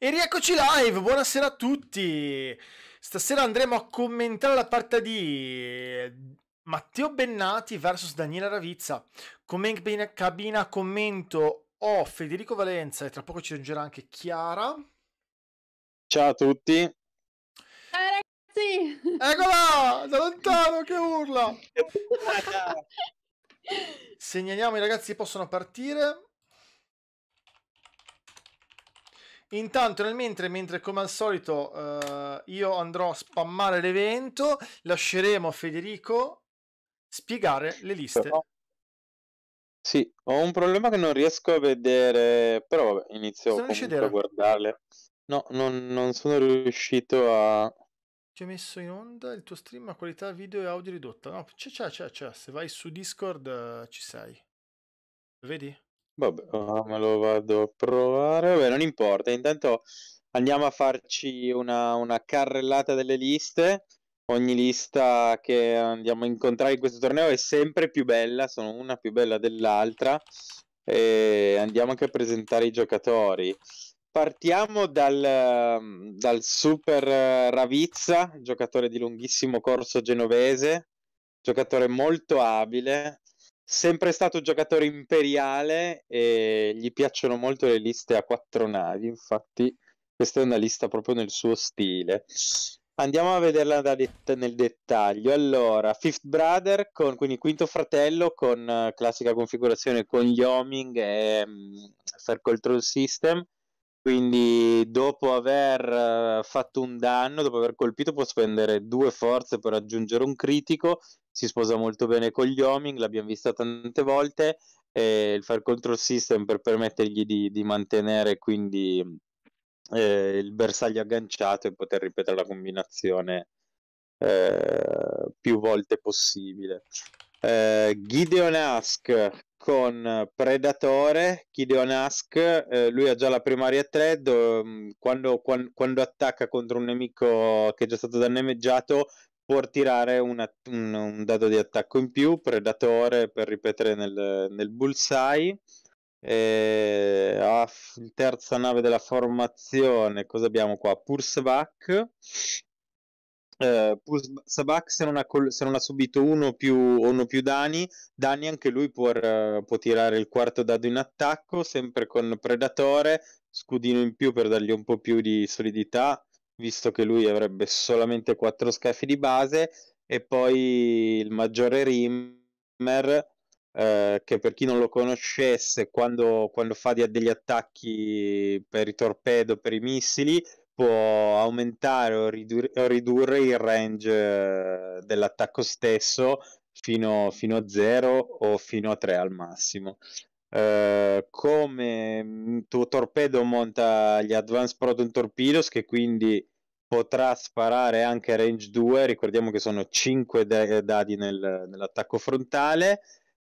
E rieccoci live, buonasera a tutti. Stasera andremo a commentare la parte di Matteo Bennati vs Daniela Ravizza. Come in cabina commento ho oh, Federico Valenza e tra poco ci aggiungerà anche Chiara. Ciao a tutti. Ciao ragazzi. Eccola, da lontano che urla. Segnaliamo i ragazzi possono partire. Intanto nel mentre, mentre come al solito eh, io andrò a spammare l'evento, lasceremo Federico spiegare le liste. Però... Sì, ho un problema che non riesco a vedere, però vabbè, inizio a guardarle. No, non, non sono riuscito a... Ti ho messo in onda il tuo stream a qualità video e audio ridotta. No, c'è, c'è, c'è, c'è. Se vai su Discord eh, ci sei. Lo vedi? Vabbè, ah, me lo vado a provare. Vabbè, non importa. Intanto andiamo a farci una, una carrellata delle liste. Ogni lista che andiamo a incontrare in questo torneo è sempre più bella, sono una più bella dell'altra. E andiamo anche a presentare i giocatori. Partiamo dal, dal super Ravizza, giocatore di lunghissimo corso genovese, giocatore molto abile, sempre stato un giocatore imperiale e gli piacciono molto le liste a quattro navi, infatti questa è una lista proprio nel suo stile. Andiamo a vederla det- nel dettaglio. Allora, Fifth Brother, con, quindi quinto fratello, con uh, classica configurazione con Yoming e um, Fair Control System, quindi dopo aver eh, fatto un danno, dopo aver colpito, può spendere due forze per raggiungere un critico. Si sposa molto bene con gli homing, l'abbiamo vista tante volte. E il fire control system per permettergli di, di mantenere quindi eh, il bersaglio agganciato e poter ripetere la combinazione eh, più volte possibile. Eh, Gideon Ask con eh, Predatore, Gideon Ask, eh, lui ha già la primaria 3, mm, quando, quando, quando, attacca contro un nemico che è già stato danneggiato può tirare una, un, un, dado di attacco in più, Predatore per ripetere nel, nel bullseye. Eh, ah, terza nave della formazione, cosa abbiamo qua? Pursvac eh, Sabak se non, ha se non ha subito uno o più, uno più danni, danni anche lui può, uh, può, tirare il quarto dado in attacco, sempre con Predatore, scudino in più per dargli un po' più di solidità, visto che lui avrebbe solamente 4 scafi di base, e poi il maggiore Rimmer, uh, che per chi non lo conoscesse, quando, quando fa degli attacchi per i torpedo, per i missili, può aumentare o, ridur- o ridurre il range eh, dell'attacco stesso fino, fino a 0 o fino a 3 al massimo. Uh, come mm, tuo torpedo monta gli Advanced Proton Torpedoes che quindi potrà sparare anche range 2 ricordiamo che sono 5 de- dadi nel, nell'attacco frontale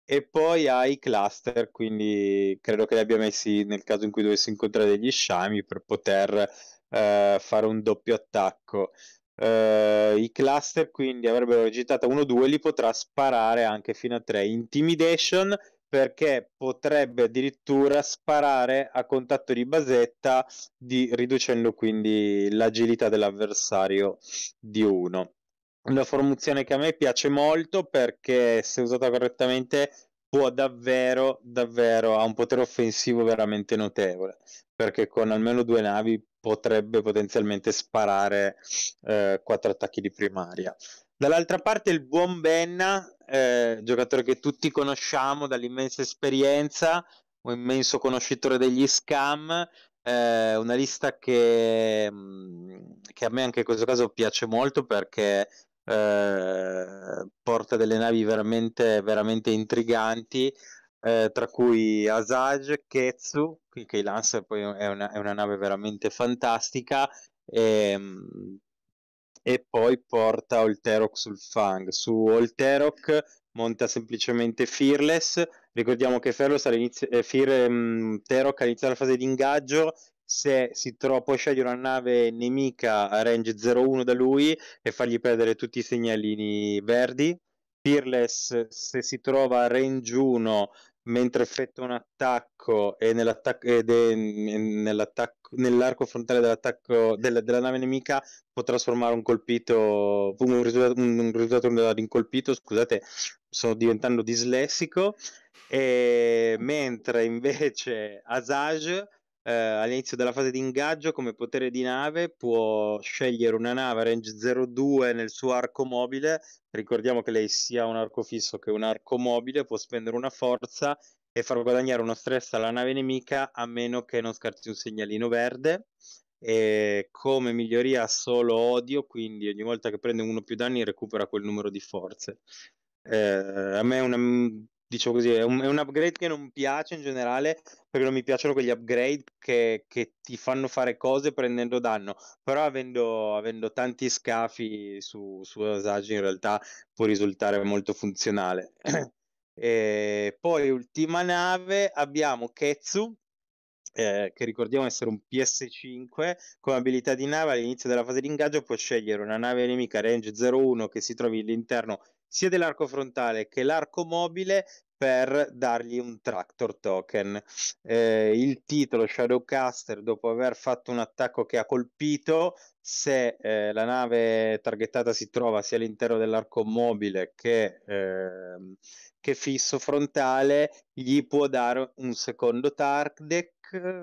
e poi hai i cluster quindi credo che li abbia messi nel caso in cui dovessi incontrare degli sciami per poter eh, fare un doppio attacco. Eh, I cluster quindi avrebbero agitata 1-2, li potrà sparare anche fino a 3. Intimidation perché potrebbe addirittura sparare a contatto di basetta, di, riducendo quindi l'agilità dell'avversario di 1. Una formazione che a me piace molto perché se usata correttamente può davvero, davvero, ha un potere offensivo veramente notevole, perché con almeno due navi potrebbe potenzialmente sparare eh, quattro attacchi di primaria. Dall'altra parte il buon Benna, eh, giocatore che tutti conosciamo dall'immensa esperienza, un immenso conoscitore degli scam, eh, una lista che, mm, che, a me anche in questo caso piace molto perché eh, porta delle navi veramente, veramente intriganti eh, tra cui Asage, Ketsu, che Lancer poi è una, è una, nave veramente fantastica, e, ehm, e poi porta Olterok sul Fang. Su Olterok monta semplicemente Fearless. Ricordiamo che Fearless all'inizio, eh, Fear, mh, ehm, Terok all'inizio della fase di ingaggio. Se si trova, può scegliere una nave nemica a range 0-1 da lui e fargli perdere tutti i segnalini verdi. Peerless, se si trova a range 1, mentre effettua un attacco e, nell'attac- ed è nell'attacco, nell'arco frontale dell'attacco della, della nave nemica può trasformare un colpito un risultato, un risultato in colpito scusate sto diventando dislessico e mentre invece Asage eh, all'inizio della fase di ingaggio come potere di nave può scegliere una nave range 02 nel suo arco mobile, ricordiamo che lei sia un arco fisso che un arco mobile, può spendere una forza e far guadagnare uno stress alla nave nemica a meno che non scarti un segnalino verde. E come miglioria solo odio, quindi ogni volta che prende uno più danni recupera quel numero di forze. Eh, a me è una diciamo così, è un, è un, upgrade che non piace in generale, perché non mi piacciono quegli upgrade che, che ti fanno fare cose prendendo danno, però avendo, avendo tanti scafi su, su Osage in realtà può risultare molto funzionale. e poi ultima nave abbiamo Ketsu, eh, che ricordiamo essere un PS5 come abilità di nave all'inizio della fase di ingaggio puoi scegliere una nave nemica range 01 che si trovi all'interno sia dell'arco frontale che l'arco mobile per dargli un tractor token. Eh, il titolo Shadowcaster, dopo aver fatto un attacco che ha colpito, se eh, la nave targettata si trova sia all'interno dell'arco mobile che, eh, che fisso frontale, gli può dare un secondo target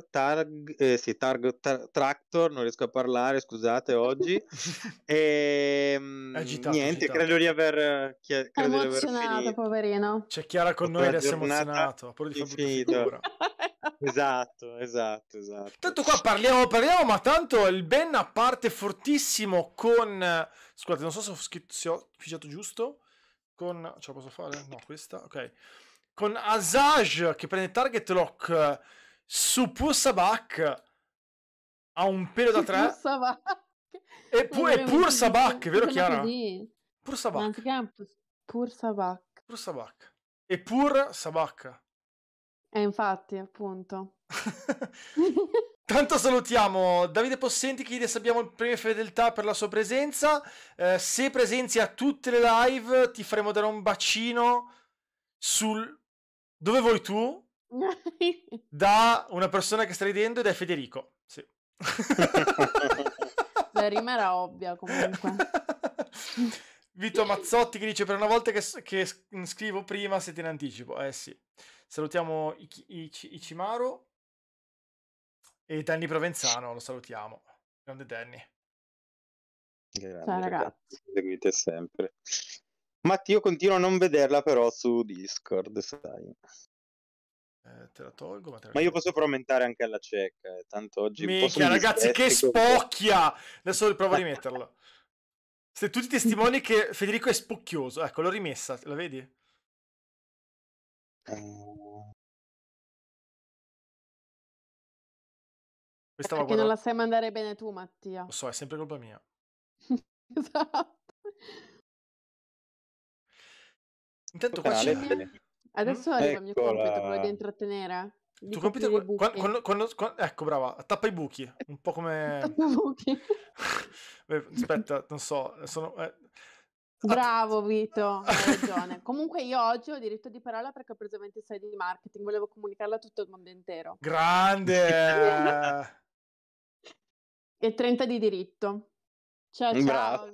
Targ, eh, sì, targ tar, Tractor, non riesco a parlare, scusate oggi. e, ehm, agitato, niente, agitato. credo di aver, credo emozionato, di aver poverino. C'è Chiara con noi adesso emozionato, pure di figura. esatto, esatto, esatto. Tanto qua parliamo, parliamo, ma tanto il Ben a parte fortissimo con... Scusate, non so se ho, scritto, se ho pigiato giusto. Con... Ce la posso fare? No, questa, ok. Con Asage che prende target lock su Pursabak ha un pelo da tre. Pursabak. E, pu- e Pursabak, vero Chiara? Pursabak. Non si chiama Pursabak. Pursabak. E Pursabak. E eh, infatti, appunto. Tanto salutiamo Davide Possenti che gli abbiamo il premio fedeltà per la sua presenza. Eh, se presenzi a tutte le live ti faremo dare un bacino sul dove vuoi tu, da una persona che sta ridendo ed è Federico. Sì. La rima era ovvia comunque. Vito Mazzotti che dice per una volta che, che scrivo prima siete in anticipo. Eh sì. Salutiamo Ichi, e Danny Provenzano, lo salutiamo. Grande Danny. Grande, Ciao ragazzi. Seguite sempre. io continuo a non vederla però su Discord, sai. Eh, te la tolgo, ma, te la ma io posso promentare anche alla cieca. Eh. Tanto oggi Minchia, ragazzi, che spocchia! Adesso provo a rimetterlo. Siete tutti testimoni che Federico è spocchioso. Ecco, l'ho rimessa, la vedi? Uh... Perché guardando... non la sai mandare bene tu, Mattia. Lo so, è sempre colpa mia. esatto. Intanto qua c'è... Adesso mm? arriva il mio compito, quello di intrattenere. Di tu compito quando, quando, quando, quando, ecco brava tappa i buchi un po' come tappa i buchi aspetta non so sono eh, Bravo Vito, hai ragione. Comunque io oggi ho diritto di parola perché ho preso 26 di marketing, volevo comunicarla a tutto il mondo intero. Grande! e 30 di diritto. Ciao ciao.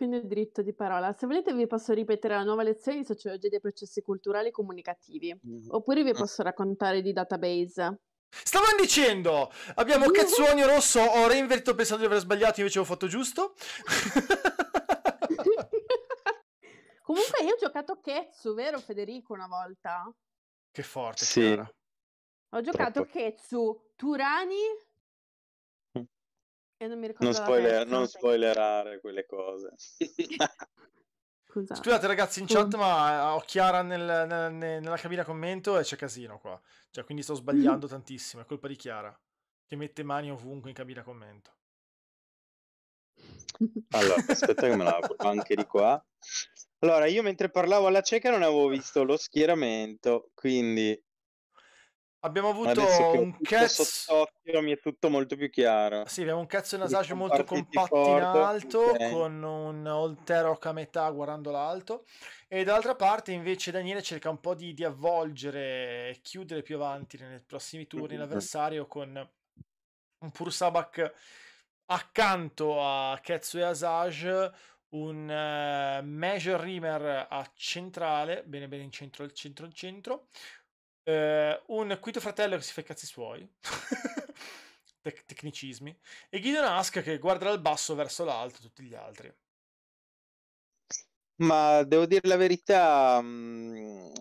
Quindi il diritto di parola. Se volete vi posso ripetere la nuova lezione di sociologia dei processi culturali e comunicativi, mm-hmm. oppure vi ah. posso raccontare di database. Stavo dicendo, abbiamo mm-hmm. Cazzoni Rosso, ho reinvertito pensando di aver sbagliato, invece ho fatto giusto. Comunque io ho giocato Ketsu, vero Federico, una volta? Che forte, sì. Cara. Ho giocato Troppo. Ketsu, Turani e non mi ricordo. Non, spoiler, non spoilerare quelle cose. Scusate. Scusate. ragazzi in chat, ma eh, ho Chiara nel, nel, nella cabina commento e c'è casino qua. Cioè, quindi sto sbagliando mm tantissimo. È colpa di Chiara che mette mani ovunque in cabina commento. Allora, aspetta che me la apro anche di qua. Allora, io mentre parlavo alla cieca non avevo visto lo schieramento, quindi Abbiamo avuto un cazzo sott'occhio, mi è tutto molto più chiaro. Sì, abbiamo un cazzo nasaceo molto compatto in alto okay. con un Olteroc a metà guardando l'alto. e dall'altra parte invece Daniele cerca un po' di, di avvolgere e chiudere più avanti nei prossimi turni mm-hmm. l'avversario con un pur Sabak accanto a Ketsu e Asage un uh, Major Rimmer a centrale, bene bene in centro, al centro, al centro, eh, un quinto fratello che si fa i cazzi suoi, Tec- tecnicismi, e Gideon Ask che guarda dal basso verso l'alto tutti gli altri. Ma devo dire la verità, mh,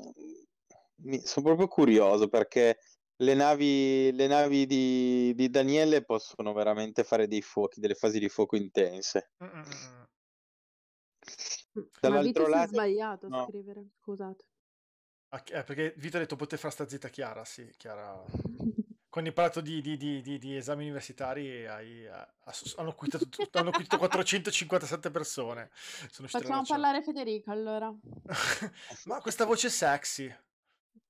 mm, sono proprio curioso perché le navi, le navi di, di, Daniele possono veramente fare dei fuochi, delle fasi di fuoco intense. Mm-mm. Dall'altro lato... sbagliato no. scrivere, scusate. Ah, eh, perché Vito ha detto potete fare sta zitta Chiara, sì, Chiara. Quando hai parlato di, di, di, di esami universitari hai, ha, eh, hanno, quittato hanno quitato 457 persone. Sono Facciamo parlare Federico allora. Ma questa voce sexy.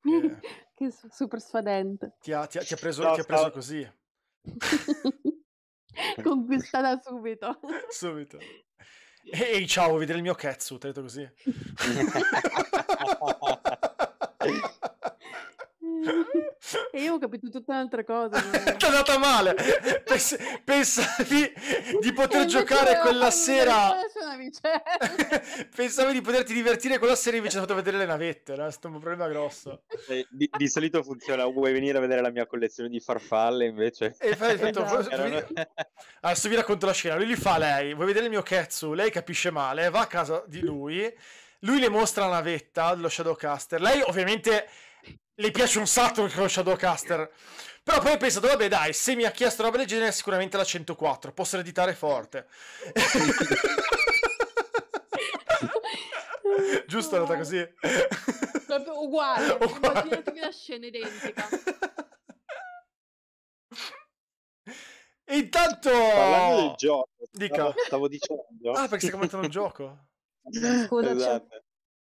Che, che super sfadente. Ti ha, ti ha, ti ha preso, no, ti ha preso no. così. Conquistata subito. subito. Ehi, ciao, vuoi vedere il mio cazzo? Ti ho detto così. E io ho capito tutta un'altra cosa. Ti è andata male. Pens- pensavi di poter giocare quella sera. pensavi di poterti divertire quella sera invece hai fatto vedere le navette. Era stato un problema grosso. Eh, di, di, solito funziona. Vuoi venire a vedere la mia collezione di farfalle invece? E fai, esatto. Adesso vi racconto la scena. Lui gli fa lei. Vuoi vedere il mio Ketsu? Lei capisce male. Va a casa di lui lui le mostra la navetta dello Shadowcaster. Lei ovviamente le piace un sacco lo Shadowcaster. Però poi ha pensato, vabbè dai, se mi ha chiesto roba del genere è sicuramente la 104, posso ereditare forte. Giusto, è andata così. Proprio uguale, uguale. immaginatemi la scena identica. E intanto... Parlando del gioco, Dica. Stavo, stavo dicendo... Ah, perché stai commentando un gioco? Scusa, esatto.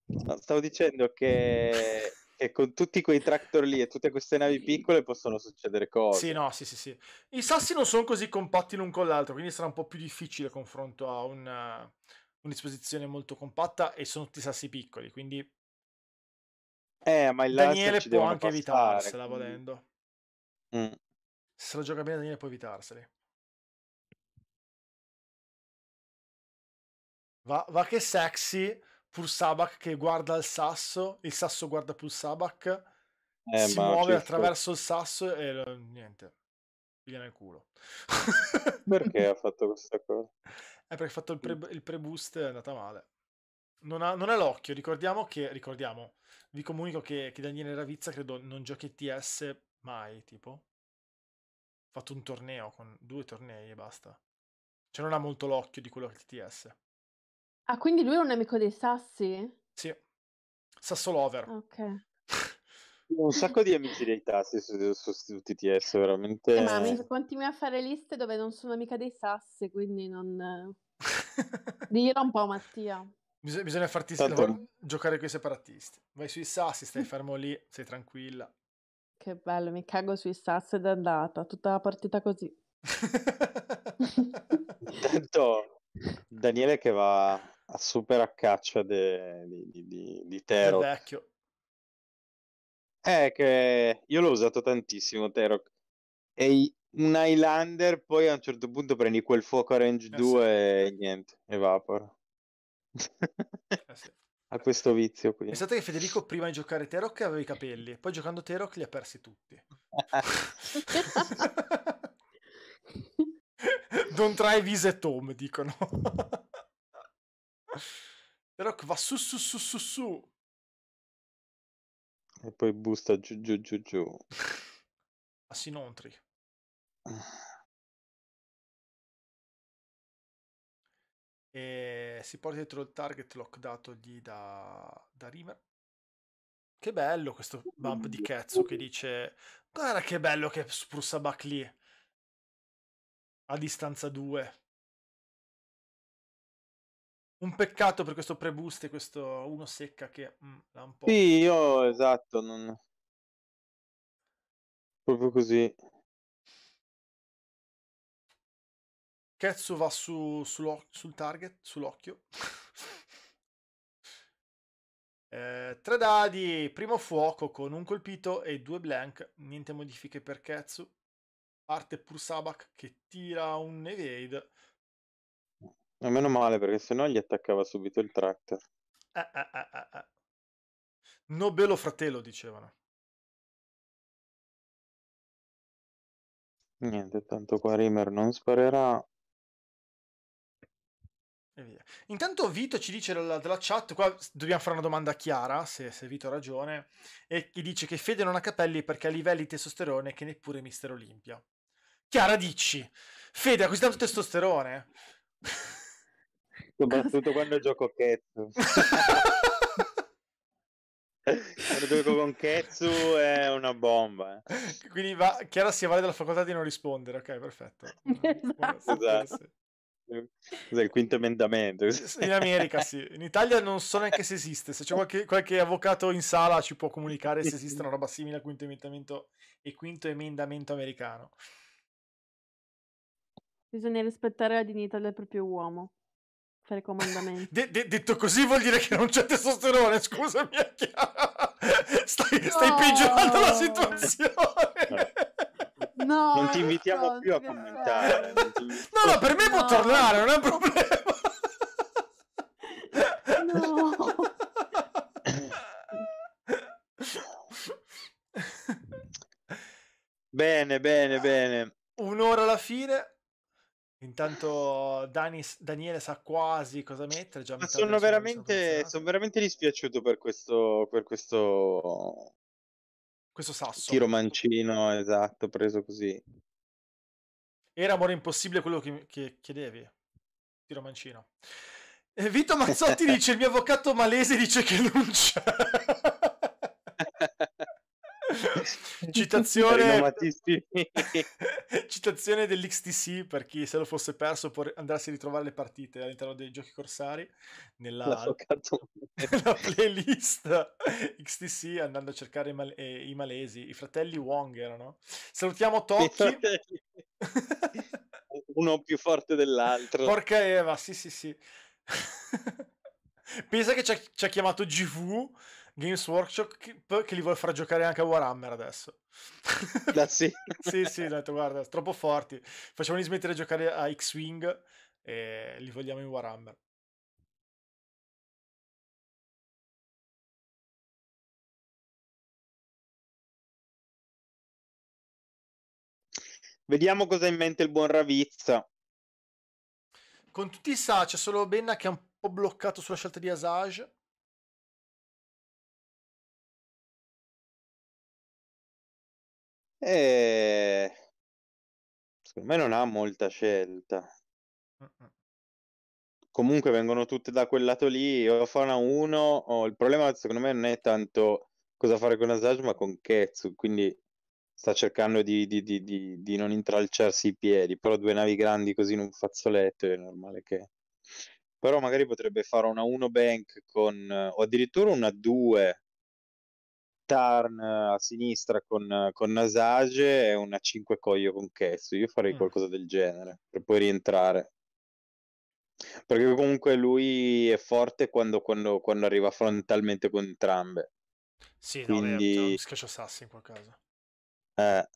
no, stavo dicendo che, che, con tutti quei tractor lì e tutte queste navi piccole possono succedere cose. Sì, no, sì, sì, sì. I sassi non sono così compatti l'un con l'altro, quindi sarà un po' più difficile confronto a una, eh, un'esposizione molto compatta e sono tutti sassi piccoli, quindi... Eh, ma il Daniele può anche passare, evitarsela quindi... volendo. Mm. Se la gioca bene Daniele può evitarseli. Va, va che sexy, pur Sabak che guarda il sasso, il sasso guarda pur Sabak, eh, si muove certo. attraverso il sasso e niente, gli viene il culo. perché ha fatto questa cosa? È eh, perché ha fatto il, pre, il pre-boost è andata male. Non, ha, non, è l'occhio, ricordiamo che, ricordiamo, vi comunico che, che Daniele Ravizza credo non giochi TS mai, tipo. Ha fatto un torneo, con due tornei e basta. Cioè non ha molto l'occhio di quello che è TS. Ah, quindi lui è un nemico dei Sassi? Sì, Sassolover. Ok. Un sacco di amici dei tassi su, su, su TTS, veramente. Eh, ma mi continui a fare liste dove non sono mica dei sassi, quindi non. Dillo un po', Mattia. Bis- bisogna farti Tanto... giocare con i separatisti. Vai sui sassi, stai fermo lì, sei tranquilla. Che bello, mi cago sui sassi ed è andata tutta la partita così. Intanto, Daniele che va a super a caccia di, di, di vecchio. Eh, che io l'ho usato tantissimo Terok. E un Highlander, poi a un certo punto prendi quel fuoco range eh 2 sì. e niente, evapora. Eh sì. a questo vizio qui. Pensate che Federico prima di giocare Terok aveva i capelli, poi giocando Terok li ha persi tutti. Don't try visit Tom, dicono. The Rock va su su su su su. E poi busta giù giù giù giù. A Sinontri. E si porta dietro il target lock gli da, da River. Che bello questo bump di Ketsu che dice guarda che bello che spruzza Buck lì a distanza 2 un peccato per questo pre-boost e questo uno secca che mm, l'ha un po'. Sì, io esatto, non... proprio così. Ketsu va su, su sul target, sull'occhio. eh, tre dadi, primo fuoco con un colpito e due blank, niente modifiche per Ketsu. Parte pur Sabak che tira un evade ma meno male perché sennò gli attaccava subito il tractor. Ah, eh, ah, eh, ah, eh, ah. No bello fratello, dicevano. Niente, tanto qua Rimer non sparerà. E via. Intanto Vito ci dice dalla, dalla, chat, qua dobbiamo fare una domanda a Chiara, se, se Vito ha ragione, e che dice che Fede non ha capelli perché ha livelli di testosterone che neppure Mister Olimpia. Chiara, dici, Fede ha così tanto testosterone? soprattutto quando gioco Ketsu. quando gioco con Ketsu è una bomba. Eh. Quindi va, Chiara si avvale della facoltà di non rispondere, ok, perfetto. esatto. Cos'è il quinto emendamento? In America sì, in Italia non so neanche se esiste, se c'è qualche, qualche avvocato in sala ci può comunicare se esiste una roba simile al quinto emendamento e quinto emendamento americano. Bisogna rispettare la dignità del proprio uomo fare comandamenti. De- de- detto così vuol dire che non c'è testosterone, scusami, stai, stai no. peggiorando la situazione. No, non ti invitiamo no, più a commentare. No, no, per me no. può tornare, non è un problema. No. bene, bene, bene. Un'ora alla fine. Intanto Danis, Daniele sa quasi cosa mettere. Già sono, veramente, sono veramente dispiaciuto per questo, per questo... questo sasso. Tiro mancino, esatto, preso così. Era amore impossibile quello che, che chiedevi. Tiro mancino. Eh, Vito Mazzotti dice: Il mio avvocato malese dice che non c'è. Citazione... Citazione dell'XTC per chi se lo fosse perso può andarsi a ritrovare le partite all'interno dei giochi corsari nella, nella playlist XTC andando a cercare i, mal- eh, i, malesi, i fratelli Wong erano. Salutiamo Tokyo. Uno più forte dell'altro. Porca Eva, sì sì sì. Pensa che ci ha, ci ha chiamato GV Games Workshop che li vuole far giocare anche a Warhammer adesso. sì. sì, sì, ho detto guarda, troppo forti. Facciamoli smettere di giocare a X-Wing e li vogliamo in Warhammer. Vediamo cosa ha in mente il buon Ravizza. Con tutti i sa, c'è solo Benna che è un po' bloccato sulla scelta di Asage. E... Eh, secondo me non ha molta scelta. Comunque vengono tutte da quel lato lì, o fa una 1, o... il problema secondo me non è tanto cosa fare con Asaj ma con Ketsu, quindi sta cercando di, di, di, di, non intralciarsi i piedi, però due navi grandi così in un fazzoletto è normale che... Però magari potrebbe fare una 1 bank con, o addirittura una 2 Tarn a sinistra con, con Nasage e una 5 coglio con Ketsu. Io farei mm. qualcosa del genere per poi rientrare. Perché comunque lui è forte quando, quando, quando arriva frontalmente con entrambe. Sì, Quindi... no, beh, schiaccia sassi in quel caso. Eh.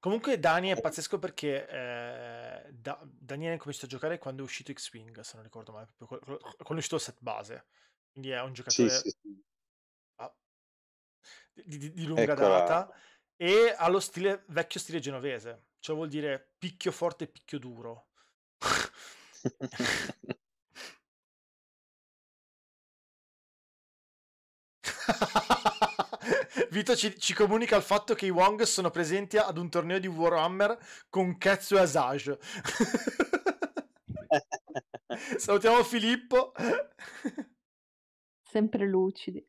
Comunque Dani è pazzesco perché eh, da- Daniele ha cominciato a giocare quando è uscito X-Wing, se non ricordo male, quando è uscito set base. Quindi è un giocatore sì, sì, sì. Di, di, di, lunga Eccola. data e allo stile, vecchio stile genovese, cioè vuol dire picchio forte e picchio duro. Vito ci, ci, comunica il fatto che i Wong sono presenti ad un torneo di Warhammer con Ketsu e Asage. Salutiamo Filippo. Sempre lucidi.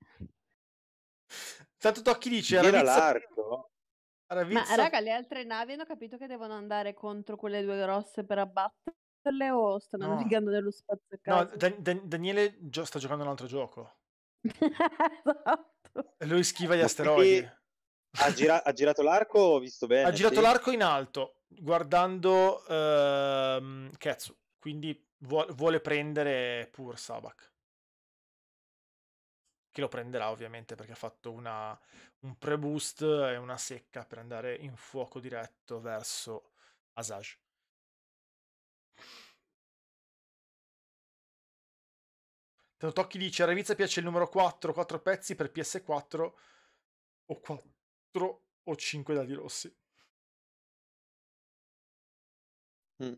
Tanto Tocchi dice... Era l'arco. Ravizza... Ma raga, le altre navi hanno capito che devono andare contro quelle due grosse per abbatterle o stanno no. navigando nello spazio? No, da- da- Daniele gio- sta giocando un altro gioco. esatto. Lui schiva gli asteroidi. Ha, gira- ha, girato l'arco, ho visto bene. Ha girato sì. l'arco in alto, guardando uh, Ketsu, quindi vuole prendere pur Sabak che lo prenderà ovviamente perché ha fatto una, un pre-boost e una secca per andare in fuoco diretto verso Asage. Totocchi dice a Revizza piace il numero 4, 4 pezzi per PS4 o 4 o 5 dadi rossi. Mm.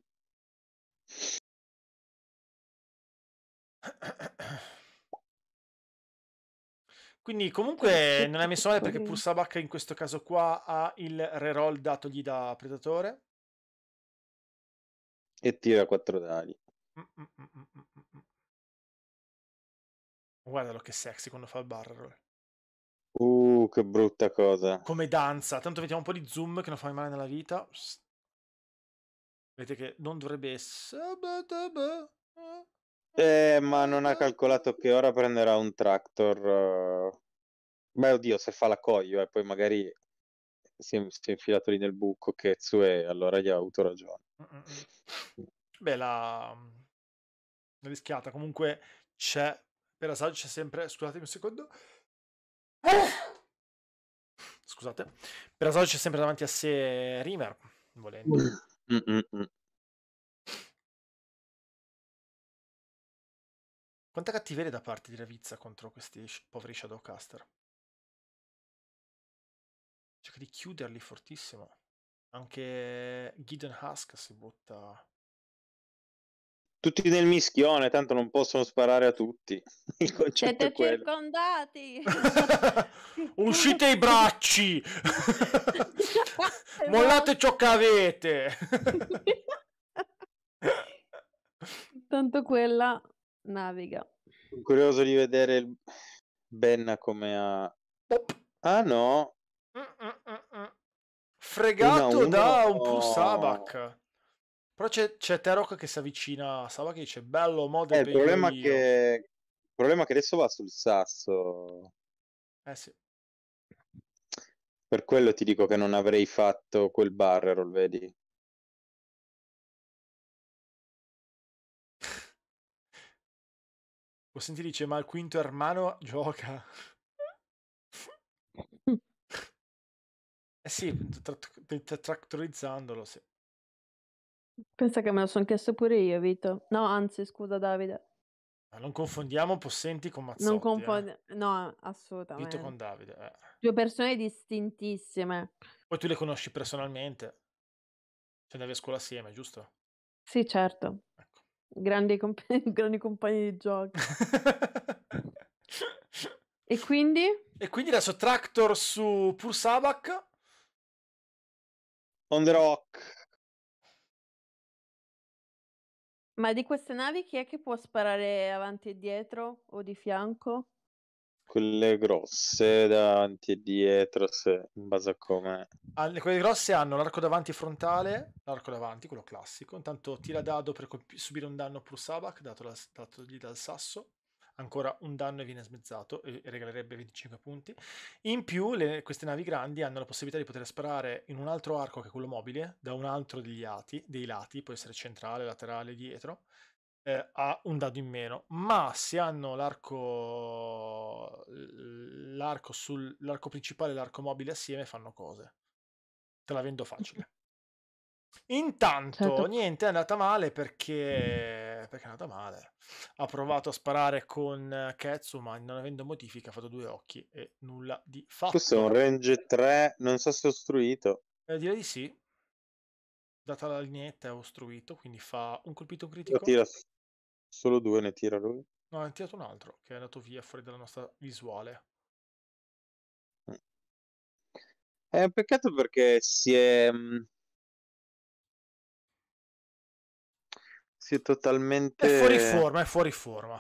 Quindi comunque non è messo male perché pur Sabak in questo caso qua ha il reroll datogli da Predatore. E tira quattro dadi. Mm, mm, mm, Guardalo che sexy quando fa il barrel. Eh. Uh, che brutta cosa. Come danza. Tanto vediamo un po' di zoom che non fa male nella vita. Vedete che non dovrebbe... essere... Eh. Eh, ma non ha calcolato che ora prenderà un tractor. Eh, beh, oddio, se fa la coglio e eh, poi magari si è, si è, infilato lì nel buco che e allora gli ha avuto ragione. mm Beh, la... la rischiata comunque c'è per assaggio c'è sempre scusatemi un secondo scusate per assaggio c'è sempre davanti a sé Rimer volendo mm. Mm-mm. Quanta cattiveria da parte di Ravizza contro questi poveri Shadowcaster. Cerca di chiuderli fortissimo. Anche Gideon Husk si butta. Tutti nel mischione, tanto non possono sparare a tutti. Il concetto Siete circondati! Uscite i bracci! Mollate ciò che avete! tanto quella naviga. Sono curioso di vedere il... Benna come ha... Ah no! Fregato uno, da un pur Sabak. Però c'è, c'è Terok che si avvicina a Sabak e dice bello modo eh, il problema che Il problema è che adesso va sul sasso. Eh sì. Per quello ti dico che non avrei fatto quel barrel, vedi? Lo senti dice, ma il quinto hermano gioca. eh sì, trattorizzandolo, sì. Pensa che me lo sono chiesto pure io, Vito. No, anzi, scusa Davide. Ma non confondiamo Possenti con Mazzotti. Non confondiamo, eh. no, assolutamente. Vito con Davide. Eh. Due persone distintissime. Poi tu le conosci personalmente. Cioè andavi a scuola assieme, giusto? Sì, certo. Ecco grandi, comp- grandi compagni di gioco. e quindi? E quindi adesso Tractor su Pur Sabak. On the Rock. Ma di queste navi chi è che può sparare avanti e dietro o di fianco? quelle grosse davanti e dietro, se, in base a come. Ah, quelle grosse hanno l'arco davanti e frontale, l'arco davanti, quello classico. Intanto tira dado per colp- subire un danno plus Sabak, dato la, datogli dal sasso. Ancora un danno e viene smezzato e regalerebbe 25 punti. In più, le, queste navi grandi hanno la possibilità di poter sparare in un altro arco che è quello mobile, da un altro degli ati, dei lati, può essere centrale, laterale, dietro eh, ha un dado in meno, ma se hanno l'arco, l'arco, sul, l'arco principale e l'arco mobile assieme fanno cose. Te la vendo facile. Intanto, certo. niente, è andata male perché... perché è andata male. Ha provato a sparare con Ketsu, ma non avendo modifica ha fatto due occhi e nulla di fatto. Questo è un range 3, non so se è ostruito. Eh, direi di sì. Data la lineetta è ostruito, quindi fa un colpito critico. Lo tira, Solo due ne tira lui? No, ne ha tirato un altro che è andato via fuori dalla nostra visuale. È mm. eh, un peccato perché si è... Mm, si è totalmente... È fuori forma, è fuori forma.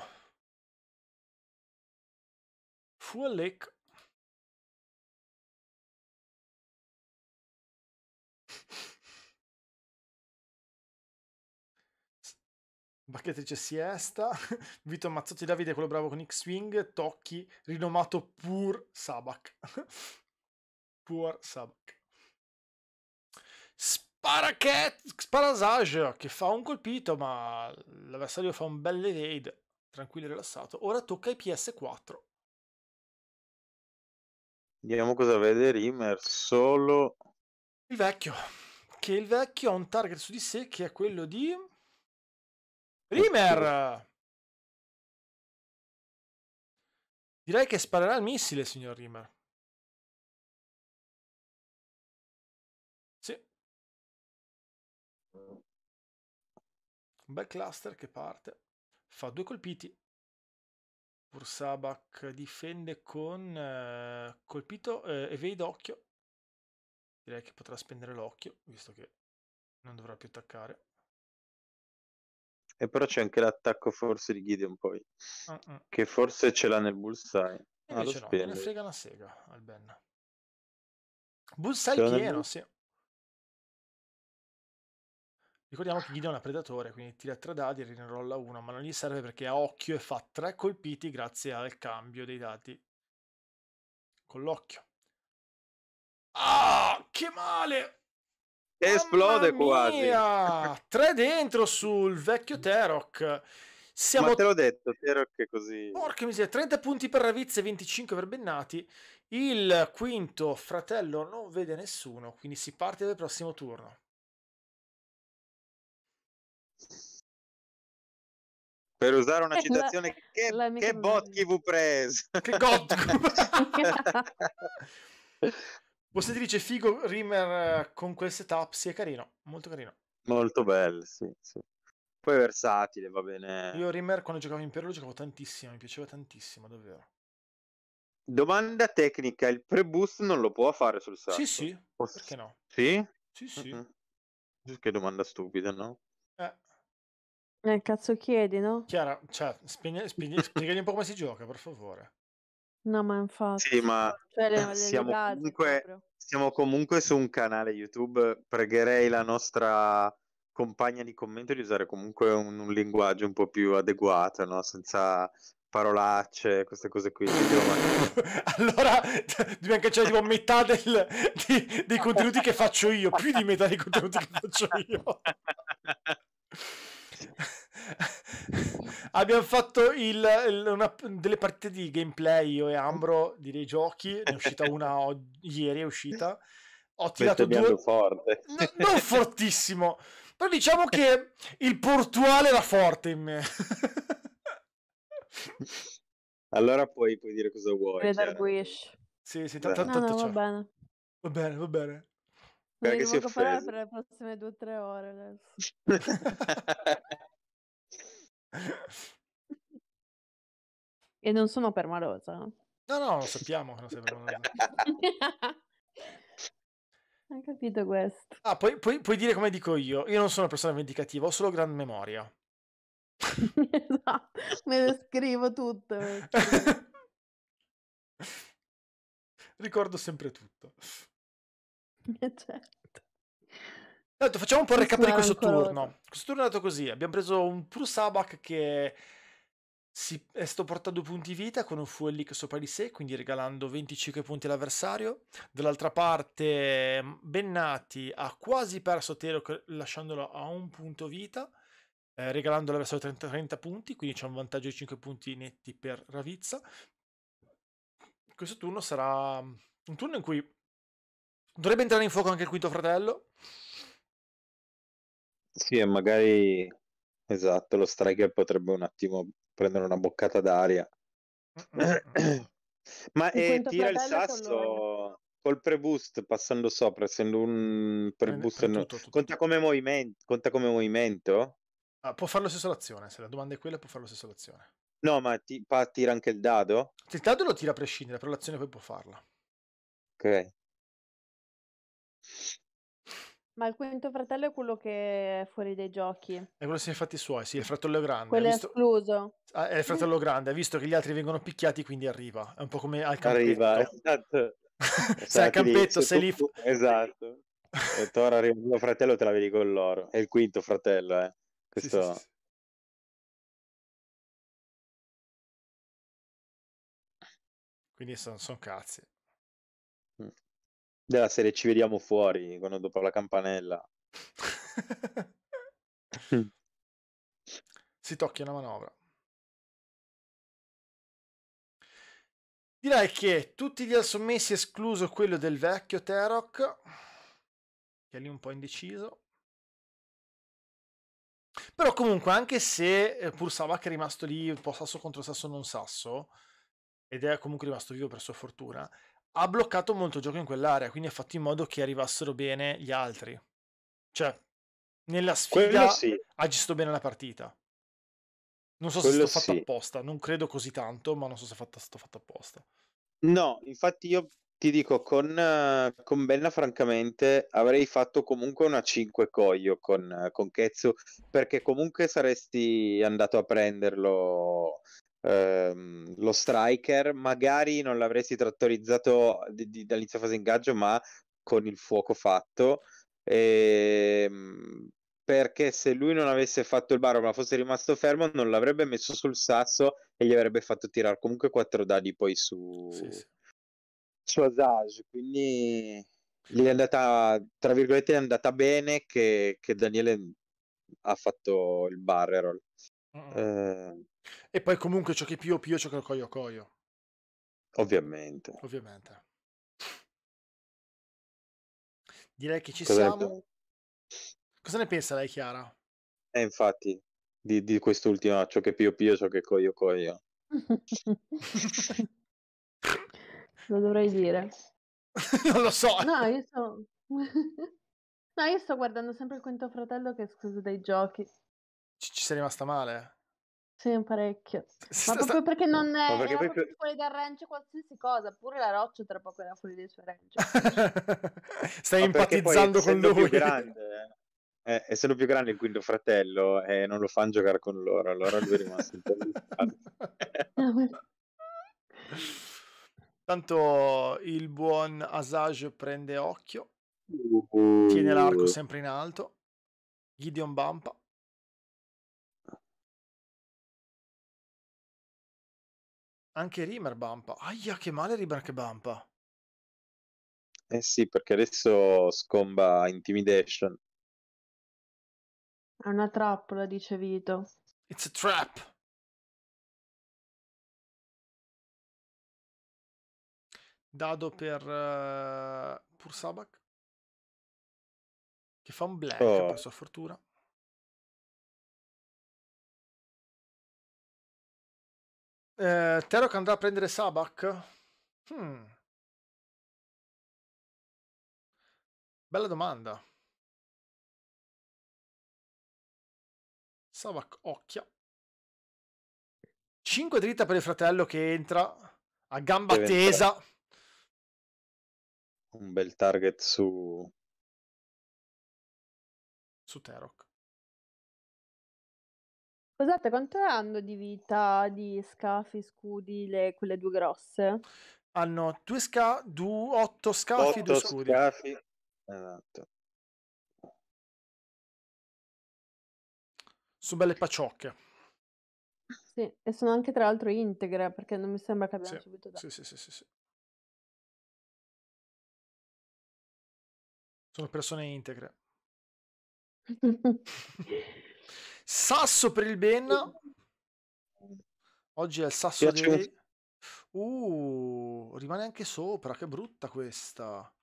Fuel Lake Bacchetrice Siesta, Vito Mazzotti Davide, quello bravo con X-Wing, Tocchi, rinomato Pur Sabak. Pur Sabak. Sparaket, Sparasage, che fa un colpito, ma l'avversario fa un bel evade, tranquillo e rilassato. Ora tocca ai PS4. Vediamo cosa vede Rimmer, solo... Il vecchio, che il vecchio ha un target su di sé che è quello di... Rimmer! Direi che sparerà il missile, signor Rimmer. Sì. Un bel cluster che parte. Fa due colpiti. Ursabak difende con eh, colpito eh, evade d'occhio. Direi che potrà spendere l'occhio, visto che non dovrà più attaccare. E però c'è anche l'attacco forse di Gideon poi, uh-uh. che forse ce l'ha nel bullseye. E invece ah, no, spende. ne frega una sega al Ben. Bullseye c'è pieno, nel... sì. Ricordiamo che Gideon è predatore, quindi tira tre dadi e rinrolla uno, ma non gli serve perché ha occhio e fa tre colpiti grazie al cambio dei dati con l'occhio. Ah, che male! Esplode quasi. Tre dentro sul vecchio Terok. Siamo... Ma te l'ho detto, Terok è così. Porca miseria, 30 punti per Ravizza e 25 per Bennati. Il quinto fratello non vede nessuno, quindi si parte dal prossimo turno. Per usare una eh, citazione, la, che, la che bot chi vu preso? Che god! Bosseditrice Figo Rimmer eh, con quel setup, sì, è carino, molto carino. Molto bello, sì, sì. Poi versatile, va bene. Io Rimmer quando giocavo in Impero lo giocavo tantissimo, mi piaceva tantissimo, davvero. Domanda tecnica, il pre-boost non lo può fare sul sasso? Sì, sì, Posso... perché no? Sì? Sì, sì. Uh-huh. Che domanda stupida, no? Eh. Nel eh, cazzo chiedi, no? Chiara, cioè, spieghi, un po' come si gioca, per favore. No, ma infatti, sì, ma cioè, le, siamo, le comunque, siamo, comunque, su un canale YouTube. Pregherei la nostra compagna di commento di usare comunque un, un linguaggio un po' più adeguato, no? senza parolacce, queste cose qui. allora, dobbiamo cacciare tipo metà del, di, dei contenuti che faccio io, più di metà dei contenuti che faccio io. Abbiamo fatto il, il, una, delle partite di gameplay io e Ambro di dei giochi. Ne è uscita una o- ieri, è uscita. Ho tirato due... forte. No, non fortissimo. Però diciamo che il portuale era forte in me. allora poi puoi dire cosa vuoi. sì, Sì, sì, t- t- t- Va bene, va bene. Guarda che si offende. per le prossime due o tre ore adesso. e non sono permalosa. No, no, lo sappiamo che non sei permalosa. Hai capito questo. Ah, puoi, puoi, puoi, dire come dico io. Io non sono una persona vendicativa, ho solo gran memoria. esatto, me le scrivo tutto. Ricordo sempre tutto. Eh, certo. Allora, facciamo un po' il recap di questo turno. Questo turno è andato così. Abbiamo preso un pur Sabak che si sto portando punti vita con un fuel leak sopra di sé, quindi regalando 25 punti all'avversario. Dall'altra parte mm, Bennati ha quasi perso Tero lasciandolo a un punto vita, eh, regalando all'avversario 30, 30 punti, quindi c'è un vantaggio di 5 punti netti per Ravizza. Questo turno sarà mm, un turno in cui Dovrebbe entrare in fuoco anche il quinto fratello. Sì, e magari esatto, lo striker potrebbe un attimo prendere una boccata d'aria. Ma eh, tira il sasso col pre-boost passando sopra, essendo un eh, preboost. Per eh, tutto, tutto, conta, Come movimento, conta come movimento? Ah, può farlo stesso l'azione, se la domanda è quella può fare lo stesso l'azione. No, ma ti, pa, tira anche il dado? Il dado lo tira a prescindere, però l'azione poi può farla. Ok. Ma il quinto fratello è quello che è fuori dai giochi. È quello che si è fatti i suoi, sì, il fratello grande. Quello visto... escluso. Ah, è il fratello grande, ha visto che gli altri vengono picchiati, quindi arriva. È un po' come al campetto. Arriva, esatto. sei al campetto, sei lì. Tu... Esatto. e Tora arriva il mio fratello, te la vedi con loro. È il quinto fratello, eh. Questo... Sì, sì, sì. Quindi sono, sono cazzi della serie ci vediamo fuori quando dopo la campanella. si tocchi una manovra. Direi che tutti gli assomessi, escluso quello del vecchio Terok, che è lì un po' indeciso. Però comunque, anche se eh, pur Savak è rimasto lì un po' sasso contro sasso non sasso, ed è comunque rimasto vivo per sua fortuna, ha bloccato molto gioco in quell'area, quindi ha fatto in modo che arrivassero bene gli altri. Cioè, nella sfida sì. ha gestito bene la partita. Non so Quello se è stato fatto sì. apposta, non credo così tanto, ma non so se è stato fatto apposta. No, infatti io ti dico, con, con Benna francamente avrei fatto comunque una 5 coglio con, con Ketsu, perché comunque saresti andato a prenderlo ehm, lo striker, magari non l'avresti trattorizzato di, di, dall'inizio fase ingaggio, ma con il fuoco fatto. Ehm, perché se lui non avesse fatto il baro ma fosse rimasto fermo non l'avrebbe messo sul sasso e gli avrebbe fatto tirare comunque quattro dadi poi su, sì, sì. su Asage quindi gli è andata tra virgolette è andata bene che, che Daniele ha fatto il barrel mm. eh, e poi comunque ciò che Pio più ciò che Coio Coio. Ovviamente. Ovviamente. Direi che ci Cosa siamo. Ne... Cosa ne pensa lei, Chiara? Eh, infatti, di, di quest'ultima, ciò che Pio più ciò che Coio Coio. Lo dovrei dire. non lo so. No, io so... no, io sto guardando sempre il quinto fratello che è escluso dai giochi. Ci, ci sei rimasta male? Sì, parecchio. Ma proprio perché non è, perché era proprio... fuori dal rancio qualsiasi cosa, pure la roccia tra poco era fuori dai suoi rancio. Stai empatizzando con lui. Più grande, eh, eh, essendo più grande il quinto fratello, eh, non lo fanno giocare con loro, allora lui è rimasto un Tanto il buon Asage prende occhio, uh. tiene l'arco sempre in alto, Gideon Bampa Anche Rimmer bampa. Aia, che male Rimmer che bampa. Eh sì, perché adesso scomba Intimidation. È una trappola, dice Vito. It's a trap. Dado per uh, eh, Pursabak. Che fa un black, oh. per sua fortuna. Eh, Terok andrà a prendere Sabak? Hmm. Bella domanda. Sabak occhia. 5 dritta per il fratello che entra a gamba Deve tesa. Entrare. Un bel target su... Su Terok. Scusate, quanto hanno di vita di scafi, scudi, le- quelle due grosse? Hanno due sca- du- otto scafi, due scudi. scafi. Esatto. Sono belle paciocche. Sì, e sono anche tra l'altro integre, perché non mi sembra che abbiano Sì, subito dato. sì, sì, sì, sì, sì. Sono persone integre. Sasso per il Ben. Oggi è il sasso Piacere. dei... Uh, rimane anche sopra, che brutta questa.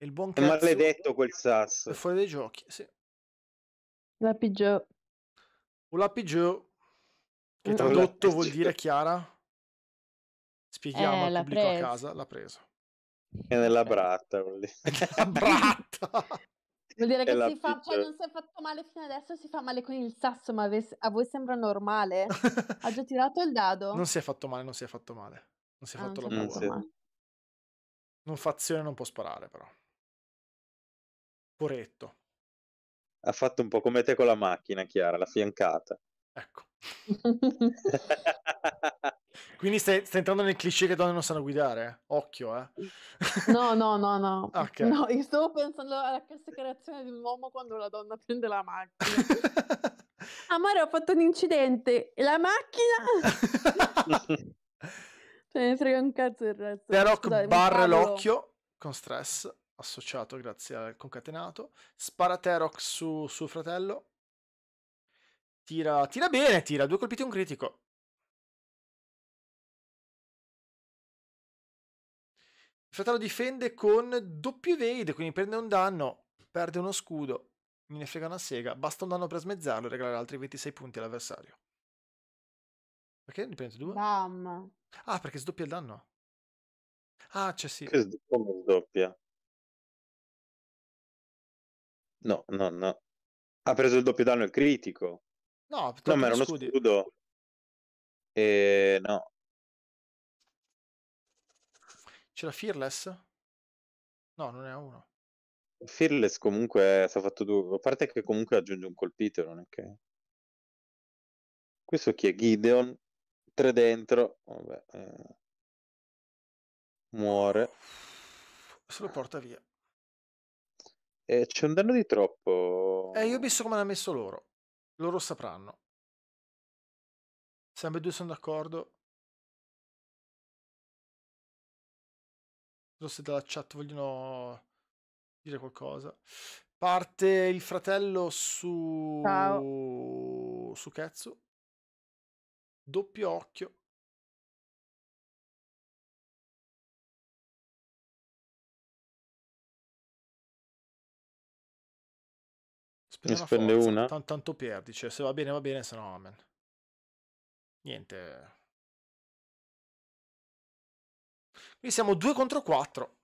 Il buon cazzo... È maledetto quel sasso. È fuori dai giochi, sì. La Pigio. La Pigio, che tradotto vuol dire Chiara. Spieghiamo eh, al pubblico presa. a casa, l'ha presa. È nella bratta. Vuol dire. bratta! Vuol dire che si fa, cioè, non si è fatto male fino adesso, si fa male con il sasso, ma a voi sembra normale? ha già tirato il dado? Non si è fatto male, non si è fatto male. Non si è ah, fatto non la paura. Non, non fa azione, non può sparare però. Poretto. Ha fatto un po' come te con la macchina, Chiara, la fiancata. Ecco. Quindi stai, stai, entrando nel cliché che donne non sanno guidare? Occhio, eh. No, no, no, no. Ah, okay. no io stavo pensando alla classica creazione di un uomo quando la donna prende la macchina. Amore, ho fatto un incidente. E la macchina? Ce cioè, ne frega un cazzo il resto. The barra l'occhio con stress associato grazie al concatenato. Spara Terok su suo fratello. Tira, tira bene, tira. Due colpiti e un critico. Fratello difende con doppio evade, quindi prende un danno, perde uno scudo, ne frega una sega, basta un danno per smezzarlo e regalare altri 26 punti all'avversario. Perché ne prende due? Bam. Ah, perché sdoppia il danno. Ah, cioè sì. Come sdoppia? No, no, no. Ha preso il doppio danno il critico. No, no ma era uno scudo. E no, C'è la Fearless? No, non è uno. Fearless comunque si è fatto due. A parte che comunque aggiunge un colpito, non è che. Questo chi è? Gideon. Tre dentro. Vabbè. Eh. Muore. Se lo porta via. Eh, c'è un danno di troppo. Eh, io ho visto come l'ha messo loro. Loro sapranno. Se ambedue sono d'accordo. Non so se dalla chat vogliono dire qualcosa. Parte il fratello su... Ciao. Su Ketsu. Doppio occhio. Spende ne spende una. Tant- tanto perdi, cioè, se va bene va bene, se no amen. Niente. Qui siamo 2 contro 4.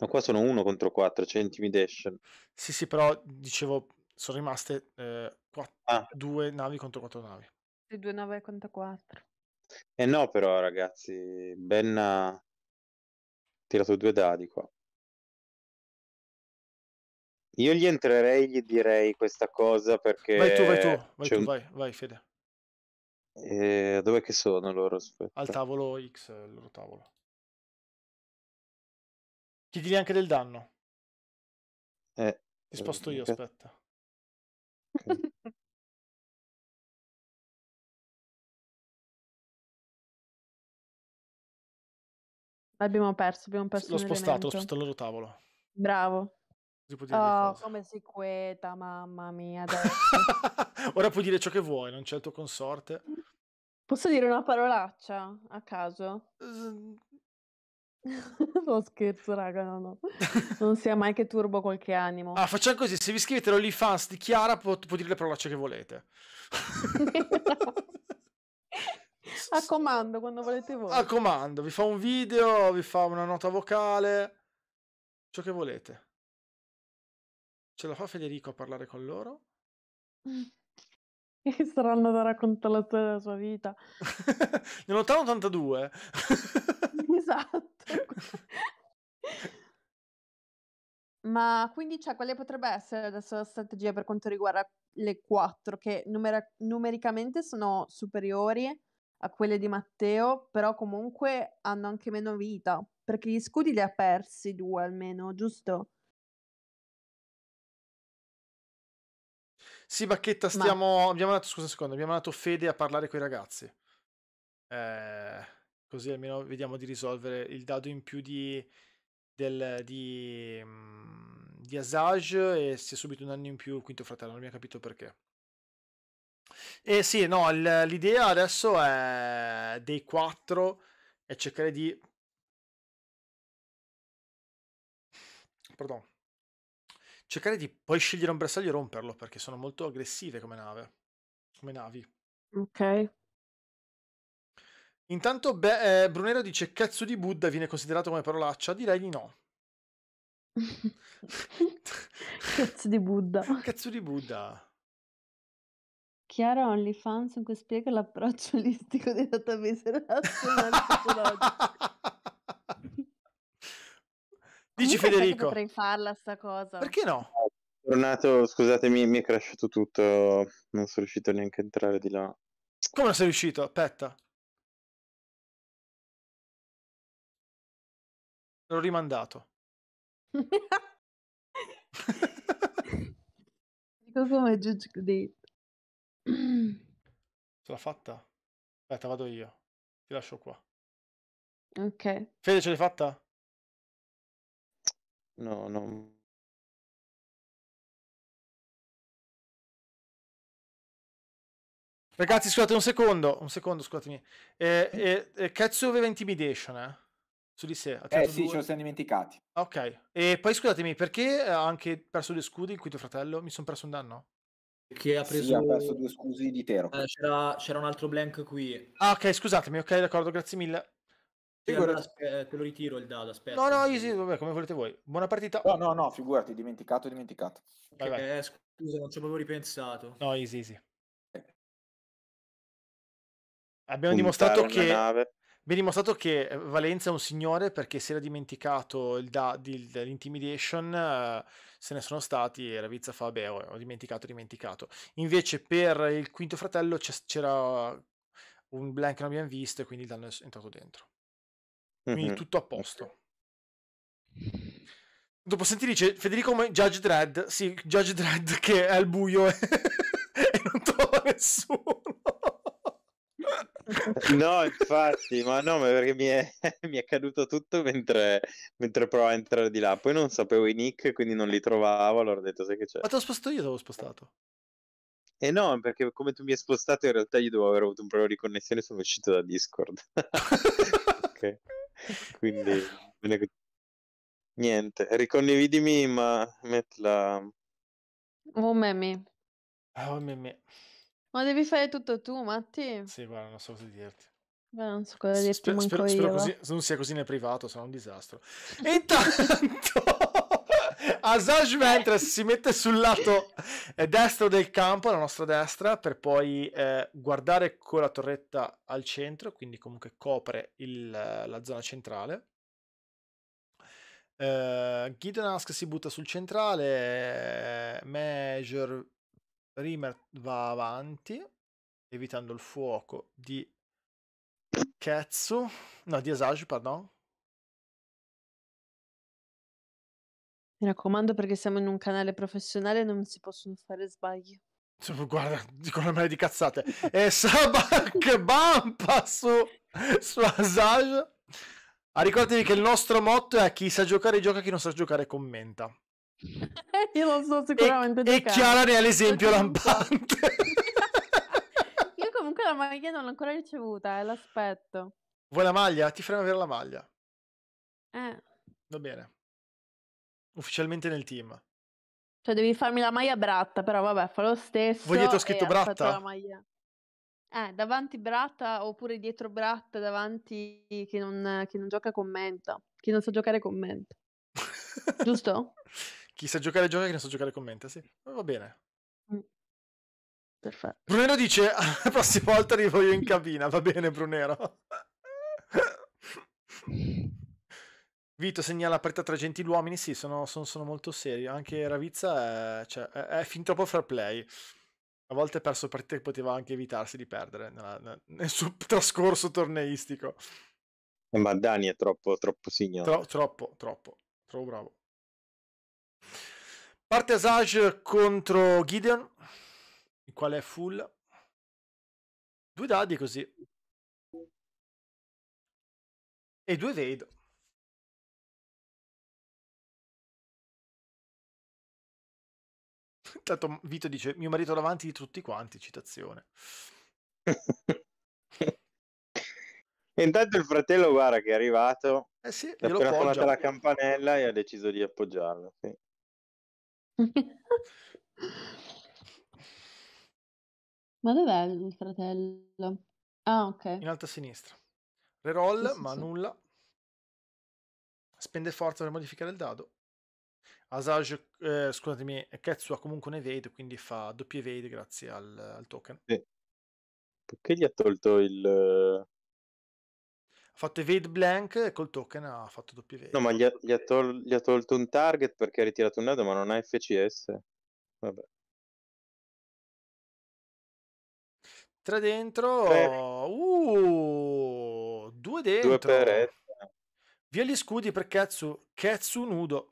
Ma qua sono 1 contro 4, c'è intimidation. Sì, sì, però dicevo, sono rimaste 2 eh, ah. navi contro 4 navi. 2 navi contro 4. Eh no, però ragazzi, Ben ha tirato due dadi qua. Io gli entrerei, gli direi questa cosa perché... Vai tu, vai tu, vai, tu, un... vai, vai Fede. E dov'è che sono loro? Aspetta. Al tavolo X, il loro tavolo. Chiedili anche del danno. Eh, Ti sposto eh, io, okay. aspetta. Okay. Abbiamo perso, abbiamo perso. L'ho spostato, l'ho spostato al loro tavolo. Bravo. Si può dire oh, come si queta, mamma mia. Ora puoi dire ciò che vuoi, non c'è il tuo consorte. Posso dire una parolaccia a caso? Ehm. no scherzo, raga, no, no. non sia mai che turbo qualche animo. Ah, facciamo così, se vi iscrivete all'OnlyFans di Chiara può, può dire le parolacce che volete. a comando, quando volete voi. A comando, vi fa un video, vi fa una nota vocale, ciò che volete. Ce la fa Federico a parlare con loro? Che strano da raccontare la storia della sua vita. Nell'80-82. esatto. Ma quindi, cioè, quale potrebbe essere adesso la strategia per quanto riguarda le quattro, che numera- numericamente sono superiori a quelle di Matteo, però comunque hanno anche meno vita, perché gli scudi li ha persi due almeno, giusto? Sì, Bacchetta, stiamo... Ma... abbiamo dato, scusa un secondo, abbiamo dato Fede a parlare con i ragazzi. Eh, così almeno vediamo di risolvere il dado in più di, del, di, mm, di Asage e si è subito un anno in più il quinto fratello, non mi ha capito perché. E sì, no, l'idea adesso è dei quattro è cercare di... Pardon cercare di poi scegliere un bersaglio e romperlo, perché sono molto aggressive come nave. Come navi. Ok. Intanto beh, eh, Brunero dice cazzo di Buddha viene considerato come parolaccia? Direi di no. cazzo di Buddha. Cazzo di Buddha. Chiara OnlyFans in cui spiega l'approccio olistico dei database razionali Dici Federico. Potrei farla sta cosa. Perché no? Tornato, scusatemi, mi è crashato tutto, non sono riuscito neanche a entrare di là. Come sei riuscito? Aspetta. L'ho rimandato. Dico come Giugi detto. Ce l'ha fatta? Aspetta, vado io. Ti lascio qua. Ok. Fede, ce l'hai fatta? No, no. Ragazzi, scusate un secondo, un secondo, scusatemi. Eh, eh, eh, Katsu aveva intimidation, eh? Su di sé. Eh certo sì, due. ce lo siamo dimenticati. Ok. E poi scusatemi, perché ha anche perso due scudi qui tuo fratello? Mi sono perso un danno? Perché ha preso... Sì, ha perso due scudi di Tero. Eh, c'era, un altro blank qui. Ah, ok, scusatemi, ok, d'accordo, grazie mille. Sì, eh, te lo ritiro il dado, aspetta. No, no, io sì, vabbè, come volete voi. Buona partita. No, no, no, figurati, dimenticato, dimenticato. Vai, vai. Eh, scusa, non ci avevo ripensato. No, easy, easy. Eh. Abbiamo dimostrato che, abbiamo dimostrato che eh, Valenza è un signore perché si era dimenticato il da, di, l'intimidation, eh, se ne sono stati e Ravizza fa, beh, ho dimenticato, ho dimenticato. Invece per il quinto fratello c'era un blank che non abbiamo visto e quindi il danno è entrato dentro. Quindi mm-hmm. tutto a posto. Dopo senti dice Federico come Judge Dredd, sì, Judge Dredd che è al buio e, e non trova nessuno. No, infatti, ma no, ma perché mi è, mi è caduto tutto mentre, mentre provavo a entrare di là. Poi non sapevo i nick, quindi non li trovavo. Allora ho detto, sai che c'è. Ma te l'ho spostato io, te l'ho spostato. E eh, no, perché come tu mi hai spostato, in realtà io dovevo aver avuto un problema di connessione sono uscito da Discord. ok. Quindi, niente, ricondividimi, ma mettila... Oh, meme. Ah, oh, meme. Ma devi fare tutto tu, Matti? Sì, guarda, non so cosa dirti. Beh, non so cosa dirti, Sper- spero, spero io, così, non sia così nel privato, sarà un disastro. intanto... Assange mentre si mette sul lato destro del campo, alla nostra destra, per poi eh, guardare con la torretta al centro, quindi comunque copre il, eh, la zona centrale. Uh, eh, Gideonask si butta sul centrale, eh, Major Rimmer va avanti, evitando il fuoco di Ketsu, no di Asage, pardon. Mi raccomando perché siamo in un canale professionale e non si possono fare sbagli. Cioè, guarda, dico a me di cazzate. e Sabak Bampa su, su Asage. Ah, ricordatevi che il nostro motto è chi sa giocare gioca, chi non sa giocare commenta. Io non so sicuramente e, giocare. E Chiara ne è l'esempio lampante. Io comunque la maglia non l'ho ancora ricevuta, eh, l'aspetto. Vuoi la maglia? Ti faremo avere la maglia. Eh. Va bene ufficialmente nel team. Cioè, devi farmi la maglia bratta, però vabbè, fa lo stesso. Voi dietro scritto bratta? Eh, davanti bratta oppure dietro bratta, davanti chi non, chi non gioca commenta. Chi non sa giocare commenta. Giusto? Chi sa giocare gioca, chi non sa giocare commenta, sì. Va bene. Mm. Perfetto. Brunero dice, ah, la prossima volta arrivo io in cabina, va bene Brunero? Vito la aperta tra gentiluomini, sì, sono, sono, sono molto serio. Anche Ravizza è, cioè, è, è fin troppo fair play. A volte ha perso partite che poteva anche evitarsi di perdere nella, nel, suo trascorso torneistico. Eh, ma Dani è troppo, troppo signore. Tro, troppo, troppo, troppo bravo. Parte Asage contro Gideon, il quale è full. Due dadi così. E due Veido. Tanto Vito dice, mio marito davanti di tutti quanti, citazione. e intanto il fratello, guarda, che è arrivato. Eh sì, è appena suonata la campanella e ha deciso di appoggiarlo. Sì. Ma dov'è il fratello? Ah, ok. In alto a sinistra. Reroll, sì, sì, ma sì. nulla. Spende forza per modificare il dado. Asage, eh, scusatemi, Ketsu ha comunque un evade, quindi fa doppio evade grazie al, al token. Sì. Perché gli ha tolto il... Eh, ha fatto evade blank e col token ha fatto doppio evade. No, ma gli ha, gli ha, tol- gli ha tolto un target perché ha ritirato un dado, ma non ha FCS. Vabbè. Tre dentro. Tre. Uh, due dentro. Due per Via gli scudi per Ketsu. Ketsu nudo.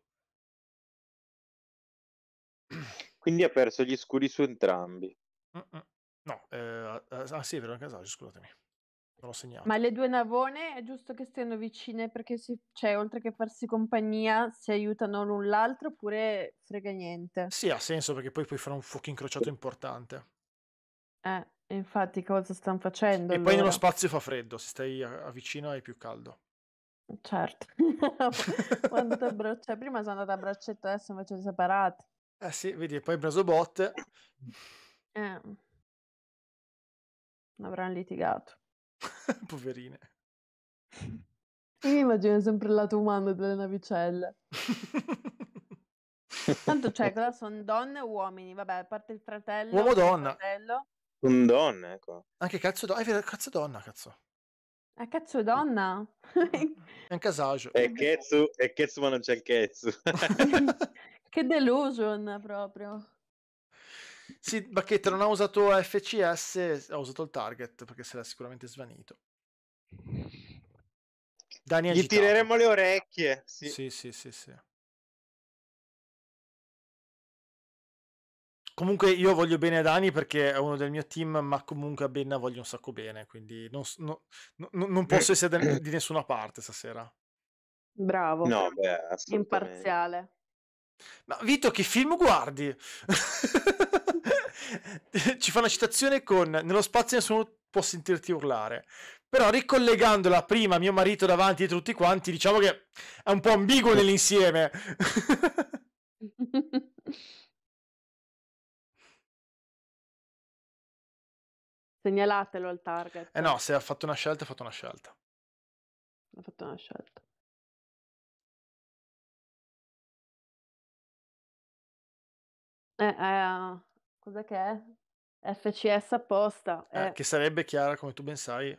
Quindi ha perso gli scudi su entrambi. Mm-mm. No, eh, ah sì, è vero, Casagio, scusatemi. Non l'ho segnato. Ma le due navone è giusto che stiano vicine perché si, cioè, oltre che farsi compagnia si aiutano l'un l'altro oppure frega niente. Sì, ha senso perché poi puoi fare un fuoco incrociato importante. Eh, infatti cosa stanno facendo? E allora? poi nello spazio fa freddo, se stai a, vicino è più caldo. Certo. Quando ti abbraccia... Cioè, prima sono andata a braccetto, adesso invece separati. Eh sì, vedi, poi hai preso botte. Eh. Avranno litigato. Poverine. Io immagino sempre il lato umano delle navicelle. Tanto cioè, cosa sono donne e uomini? Vabbè, a parte il fratello. Uomo donna. Fratello. Un donna, ecco. Anche cazzo donna. È cazzo donna, cazzo. Ah, cazzo donna? è un casaggio. E Ketsu, ma non c'è il Ketsu. Che delusion proprio. Sì, Bacchetta non ha usato FCS, ha usato il target perché sarà sicuramente svanito. Dani Gli agitato. tireremo le orecchie. Sì, sì, sì, sì. sì. comunque io voglio bene a Dani perché è uno del mio team, ma comunque a Benna voglio un sacco bene, quindi non, no, no, non posso essere di nessuna parte stasera. Bravo. No, beh, Imparziale. Ma Vito, che film guardi? Ci fa una citazione con Nello spazio nessuno può sentirti urlare. Però ricollegandola prima a mio marito davanti a tutti quanti, diciamo che è un po' ambiguo nell'insieme. Segnalatelo al target. Eh no, se ha fatto una scelta, ha fatto una scelta. Ha fatto una scelta. Eh, eh, cos'è che è? FCS apposta. Eh, eh. che sarebbe Chiara, come tu ben sai.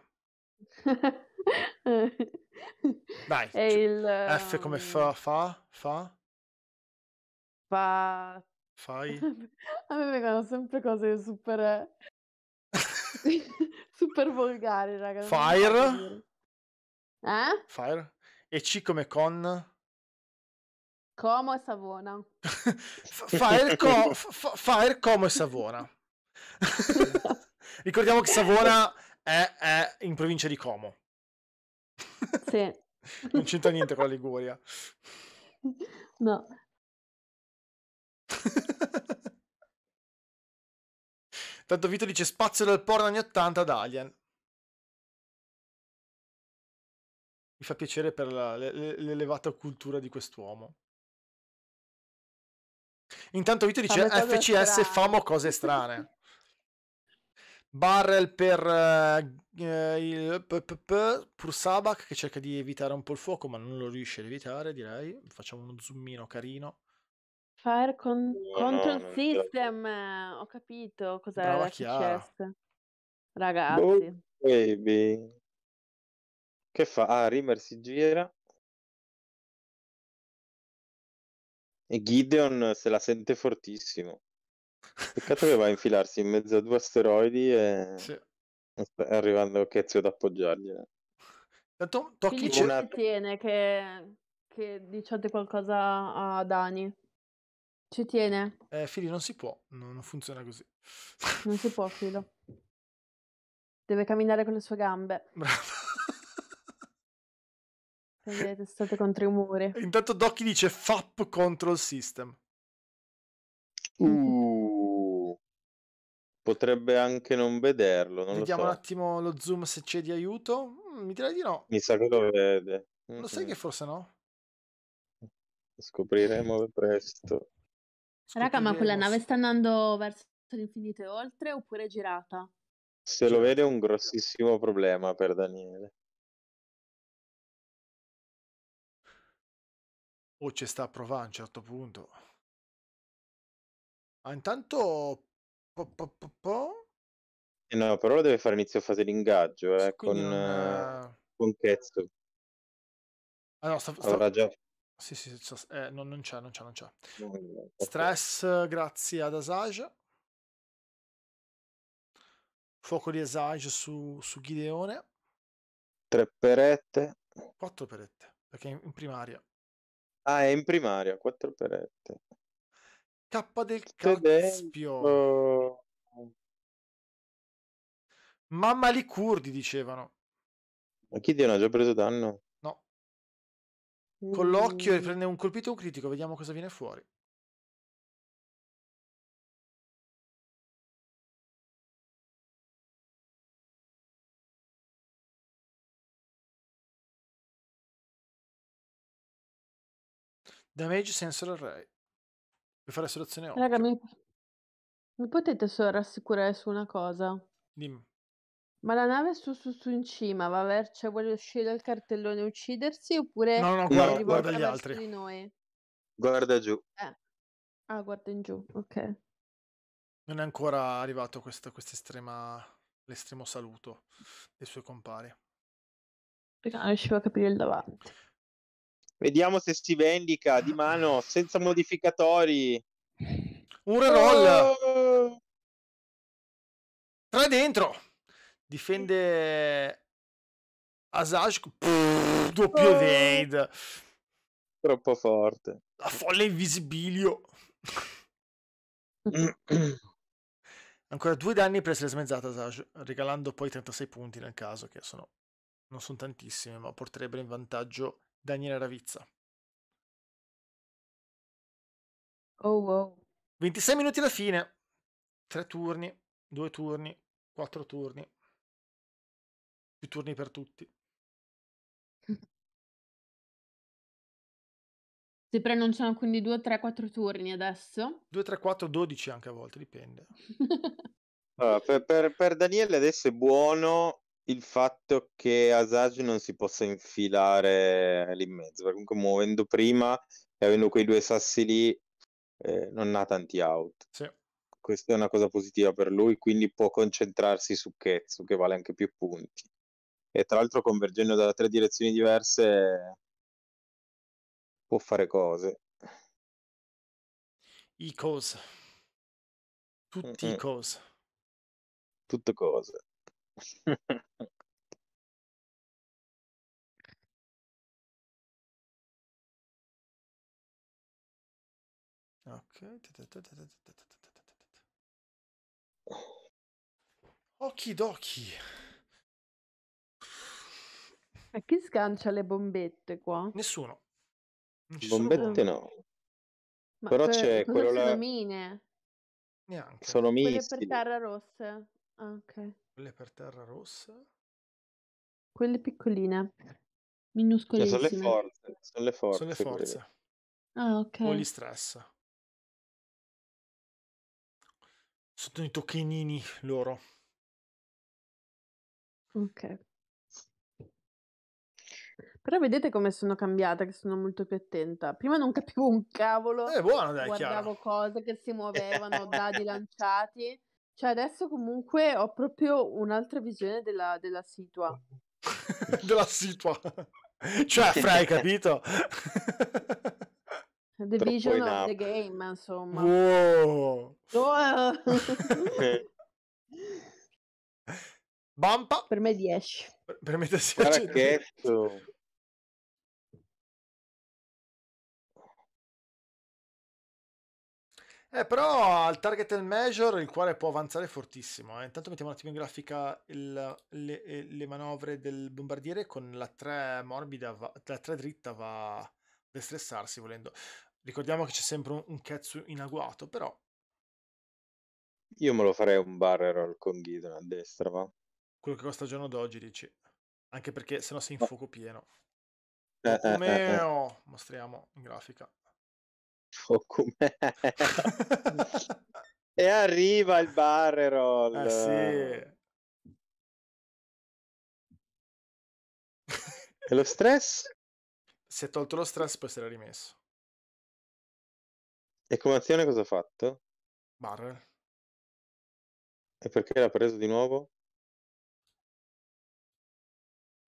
Dai, c- il, F come ehm fa, fa, fa? Fa... Fai? A me vengono sempre cose super... super volgari, ragazzi. Fire? Eh? Fire? E C come con? Como e Savona. fa, il co- fa, fa Como e Savona. Ricordiamo che Savona è, è, in provincia di Como. sì. Non c'entra niente con la Liguria. No. Tanto Vito dice spazio del porno anni 80 ad Alien. Mi fa piacere per la, l'elevata cultura di quest'uomo. Intanto Vito dice FCS famo cose strane. Barrel per eh, eh il pur Sabak che cerca di evitare un po' il fuoco, ma non lo riesce ad evitare, direi. Facciamo uno zoomino carino. Fire con- no, Control no, System, no. ho capito cos'è Brava FCS. Ragazzi. Oh, baby. Che fa? Ah, Rimmer si gira. E Gideon se la sente fortissimo. Peccato che va a infilarsi in mezzo a due asteroidi e sì. sta arrivando Chezio ad appoggiargliela. Tanto Tocchi c'è una... tiene che, che diciate qualcosa a Dani. Ci tiene. Eh, Fili, non si può, non funziona così. Non si può, Filo. Deve camminare con le sue gambe. Bravo. Le testate contro i muri. Intanto Doki dice FAP Control System. Uh, potrebbe anche non vederlo. Non Vediamo so. un attimo lo zoom se c'è di aiuto. Mm, mi direi di no. Mi sa che lo vede. Lo sai che forse no? Scopriremo eh. presto. Raga, ma quella nave sta andando verso l'infinito e oltre oppure è girata? Se lo vede è un grossissimo problema per Daniele. O ci sta a provare a un certo punto. Ma ah, intanto... Po, po, po, po. Eh no, però lo deve fare inizio fase di ingaggio, eh, con, non... Eh, con Ketsu. Ah no, sta, sta... già... Sì, sì, sì eh, no, non c'è, non c'è, non c'è. No, no, Stress eh, grazie ad Asage. Fuoco di Asage su, su Gideone. Tre perette. Quattro perette, perché in, in primaria. Ah, è in primaria, 4 perette. K del Caspio. Mamma li curdi, dicevano. Ma chi Dio ne ha già preso danno? No. Con l'occhio e mm. prende un colpito e un critico, vediamo cosa viene fuori. Damage Sensor Array. Per fare selezione 8. Raga, mi... mi potete solo rassicurare su una cosa? Dimmi. Ma la nave su, su, su in cima va verso, cioè vuole uscire dal cartellone e uccidersi oppure No, no, guarda, guarda gli altri. Di noi? Guarda giù. Eh. Ah, guarda in giù, ok. Non è ancora arrivato questo, quest'estrema, l'estremo saluto dei suoi compari. Perché non riuscivo a capire il davanti. Vediamo se si vendica di mano senza modificatori. Un reroll. Oh! Tre dentro. Difende Asaj. Doppio oh! evade. Troppo forte. La folla invisibilio. Ancora due danni per essere smezzata Asaj, regalando poi 36 punti nel caso, che sono, non sono tantissimi, ma porterebbero in vantaggio Daniele Ravizza. Oh wow. 26 minuti alla fine. Tre turni, due turni, quattro turni. Più turni per tutti. Si preannunciano quindi 2, 3, 4 turni adesso. 2, 3, 4, 12 anche a volte, dipende. allora, per, per, per Daniele adesso è buono il fatto che Asagi non si possa infilare lì in mezzo, perché comunque muovendo prima e avendo quei due sassi lì eh, non ha tanti out. Sì. Questa è una cosa positiva per lui, quindi può concentrarsi su Ketsu, che vale anche più punti. E tra l'altro convergendo da tre direzioni diverse può fare cose. I cose. Tutti i cose. Tutte cose. Ok. Okidoki. Ma chi scancia le bombette qua? Nessuno. Non ci sono Bombette no, Ma però que- c'è quello sono Le mine? neanche. Sono Quelle per terra rosse? ok. Quelle per terra rossa? Quelle piccoline, Cioè, sono le forze, sono le forze. Sono le quelle. forze Ah, o gli stress. Sono i tokenini loro. Ok. Però vedete come sono cambiata, che sono molto più attenta. Prima non capivo un cavolo, È eh, buono, dai, guardavo chiaro. cose che si muovevano, dadi lanciati. Cioè, adesso comunque ho proprio un'altra visione della, della situa. della situa. cioè, Fra, hai capito? the Troppo vision of the game, insomma. Wow. Oh. Bampa. Per me 10. Per, me 10. Guarda che Eh, però al target and measure il quale può avanzare fortissimo. Eh. Intanto mettiamo un attimo in grafica il, le, eh, le, manovre del bombardiere con la 3 morbida, va, la 3 dritta va a destressarsi volendo. Ricordiamo che c'è sempre un, un Ketsu in agguato, però... Io me lo farei un barrel roll con Ghidon a destra, va? Quello che costa al giorno d'oggi, dici. Anche perché sennò sei in fuoco pieno. Eh, eh, eh, eh, eh, Mostriamo in grafica com'è. e arriva il barrerol Ah, sì. E lo stress? Si è tolto lo stress, poi se l'ha rimesso. E come azione cosa ha fatto? Barrel. E perché l'ha preso di nuovo?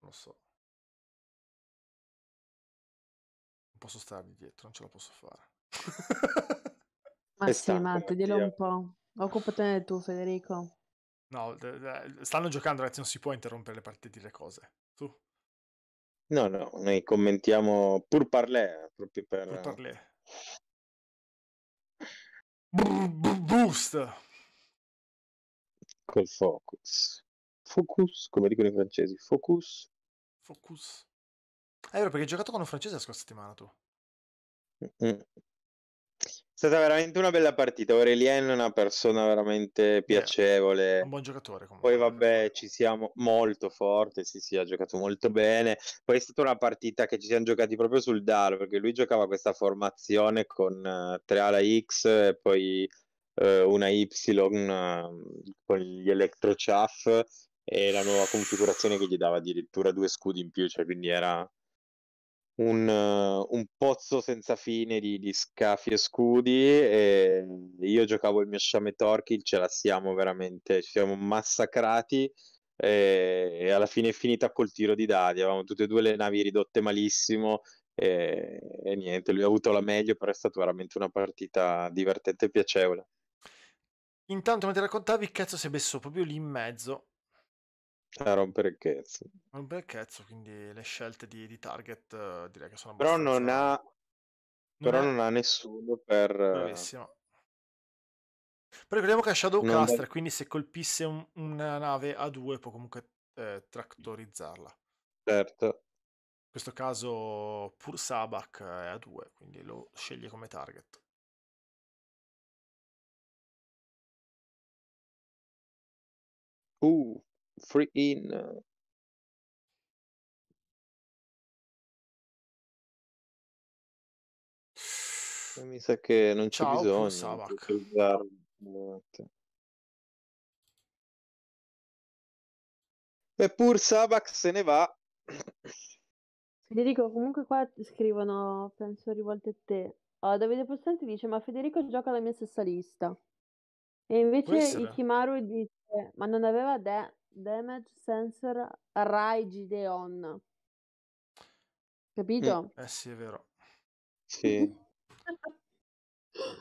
Non lo so. Non posso stargli dietro, non ce la posso fare. ma sì, stanco, ma tedielo un po'. Occupatene tu, Federico. No, stanno giocando, ragazzi, non si può interrompere le partite le cose. Tu. No, no, noi commentiamo pur parler, eh, proprio per... Pur parler. Eh. Brr, boost! Col focus. Focus, come dicono i francesi, focus. Focus. È eh, vero, perché hai giocato con un francese la scorsa settimana tu. È stata veramente una bella partita. Aurelien è una persona veramente piacevole. Eh, un buon giocatore comunque. Poi vabbè, ci siamo molto forti. sì sì, ha giocato molto bene. Poi è stata una partita che ci siamo giocati proprio sul dalo, perché lui giocava questa formazione con uh, tre ala X e poi uh, una Y uh, con gli electrochaff e la nuova configurazione che gli dava addirittura due scudi in più, cioè quindi era un, un, pozzo senza fine di, di, scafi e scudi e io giocavo il mio sciame Torkil, ce la siamo veramente, ci siamo massacrati e, e, alla fine è finita col tiro di dadi, avevamo tutte e due le navi ridotte malissimo e, e niente, lui ha avuto la meglio, però è stata veramente una partita divertente e piacevole. Intanto mentre raccontavi, cazzo si è messo proprio lì in mezzo a rompere il cazzo. A rompere il cazzo, quindi le scelte di, di target eh, direi che sono Però non ha... Però non, non ha nessuno per... Eh, Bravissimo. Però ricordiamo che ha Shadow non è... quindi se colpisse un, una nave a due può comunque eh, trattorizzarla. Certo. In questo caso pur Sabak eh, è a due, quindi lo sceglie come target. Uh, Free In. Eh. Mi sa che non c'è bisogno. Sabak. Eppur Sabak se ne va. Federico, comunque qua scrivono, penso rivolte a te. Oh, Davide Postanti dice, ma Federico gioca la mia stessa lista. E invece Ikimaru dice, ma non aveva De. Damage Sensor Rai Gideon. Capito? Eh, eh sì, è vero. Sì.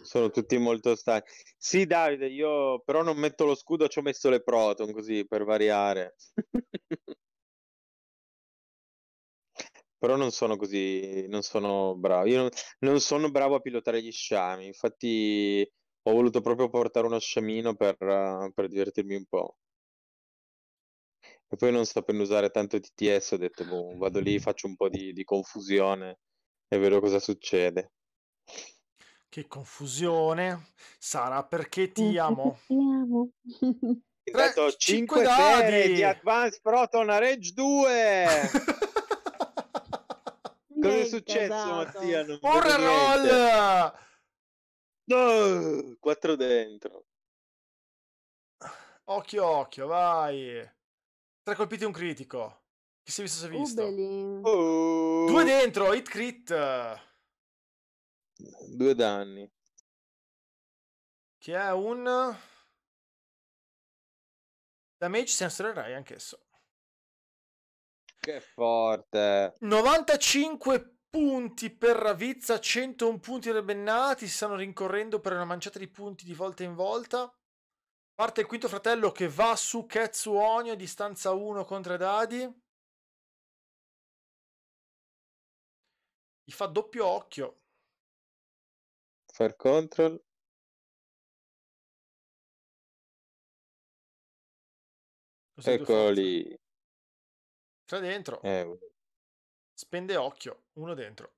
Sono tutti molto stanchi. Sì, Davide, io però non metto lo scudo, ci ho messo le proton così per variare. però non sono così, non sono bravo. Io non, non, sono bravo a pilotare gli sciami, infatti ho voluto proprio portare uno sciamino per, uh, per divertirmi un po'. E poi non sapendo usare tanto TTS ho detto, boh, vado lì, faccio un po' di, di confusione e vedo cosa succede. Che confusione. Sara, perché ti amo? Ti amo. Intanto 5, eh, dadi di Advanced Proton Rage 2. Cosa è successo, esatto. Mattia? Non Porra roll! No, 4 dentro. Occhio, occhio, vai. Tre colpiti e un critico. Che si è visto si è uh, visto. Oh. Due dentro, hit crit. Due danni. Che è un... Damage Sensor Rai anch'esso. Che forte. 95 punti per Ravizza, 101 punti rebennati, stanno rincorrendo per una manciata di punti di volta in volta. Parte il quinto fratello che va su Ketsu Onio, distanza 1 contro Dadi. Gli fa doppio occhio. Far control. Eccoli. Tre dentro. Eh. Spende occhio, uno dentro.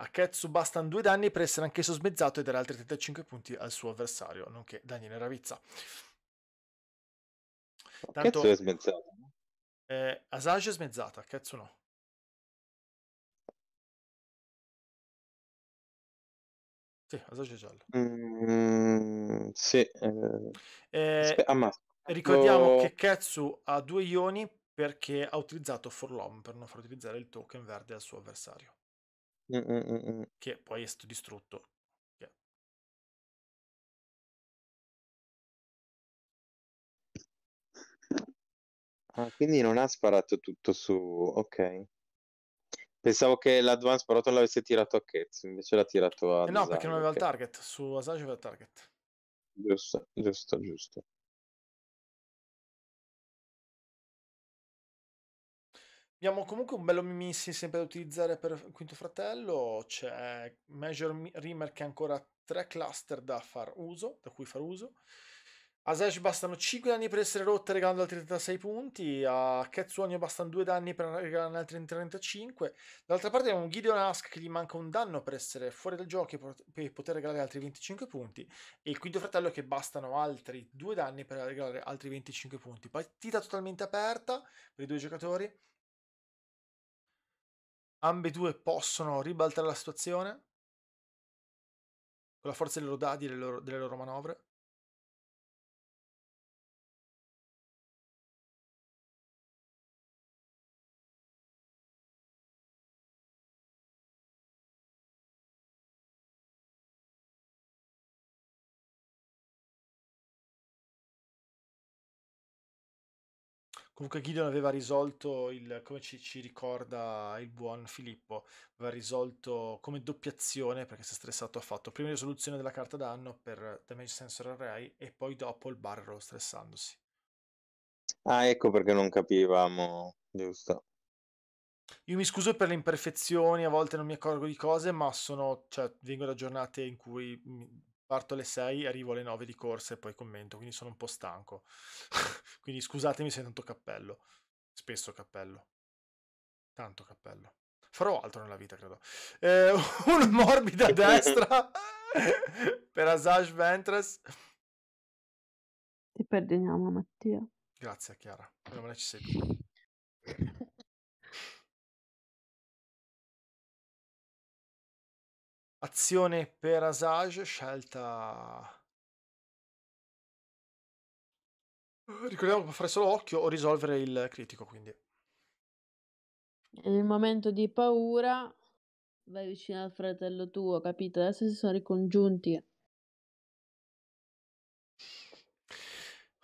Aketsu bastano due danni per essere anch'esso smezzato e dare altri 35 punti al suo avversario, nonché Daniele Ravizza. Tanto, Aketsu è smezzato? Eh, Asage è smezzata, Aketsu no. Sì, Asage è giallo. Mm, sì. Eh... Eh, Aspetta, ah, ricordiamo che Ketsu ha due ioni perché ha utilizzato Forlom per non far utilizzare il token verde al suo avversario. Mm, mm, mm, che poi è stato distrutto. Yeah. Ah, quindi non ha sparato tutto su... Ok. Pensavo che l'advance parola l'avesse tirato a Ketz, invece l'ha tirato a... Eh no, Design, perché non aveva okay. il target, su Asage aveva il target. Giusto, giusto, giusto. Abbiamo comunque un bello mimissi sempre da utilizzare per il Quinto Fratello, c'è Major Rimmer che ha ancora tre cluster da far uso, da cui far uso. A Zesh bastano 5 danni per essere rotte regalando altri 36 punti, a Ketsuonio bastano 2 danni per regalare altri 35. D'altra parte abbiamo un Gideon Ask che gli manca un danno per essere fuori dal gioco e poter regalare altri 25 punti, e il Quinto Fratello che bastano altri 2 danni per regalare altri 25 punti. Partita totalmente aperta per i due giocatori ambedue possono ribaltare la situazione con la forza dei loro dadi e delle loro, delle loro manovre. Comunque Gideon aveva risolto, il, come ci, ci, ricorda il buon Filippo, aveva risolto come doppiazione, perché si è stressato affatto, prima risoluzione della carta danno per Damage Sensor Array e poi dopo il barrel stressandosi. Ah, ecco perché non capivamo, giusto. Io mi scuso per le imperfezioni, a volte non mi accorgo di cose, ma sono, cioè, vengo da giornate in cui parto alle 6, arrivo alle 9 di corsa e poi commento, quindi sono un po' stanco. quindi scusatemi se tanto cappello, spesso cappello, tanto cappello. Farò altro nella vita, credo. Eh, morbido a destra per Asaj Ventres. Ti perdoniamo, Mattia. Grazie, Chiara. Per me ci sei tu. Azione per Asage, scelta... Eh, ricordiamo che può fare solo occhio o risolvere il critico, quindi. Nel momento di paura vai vicino al fratello tuo, capito? Adesso si sono ricongiunti.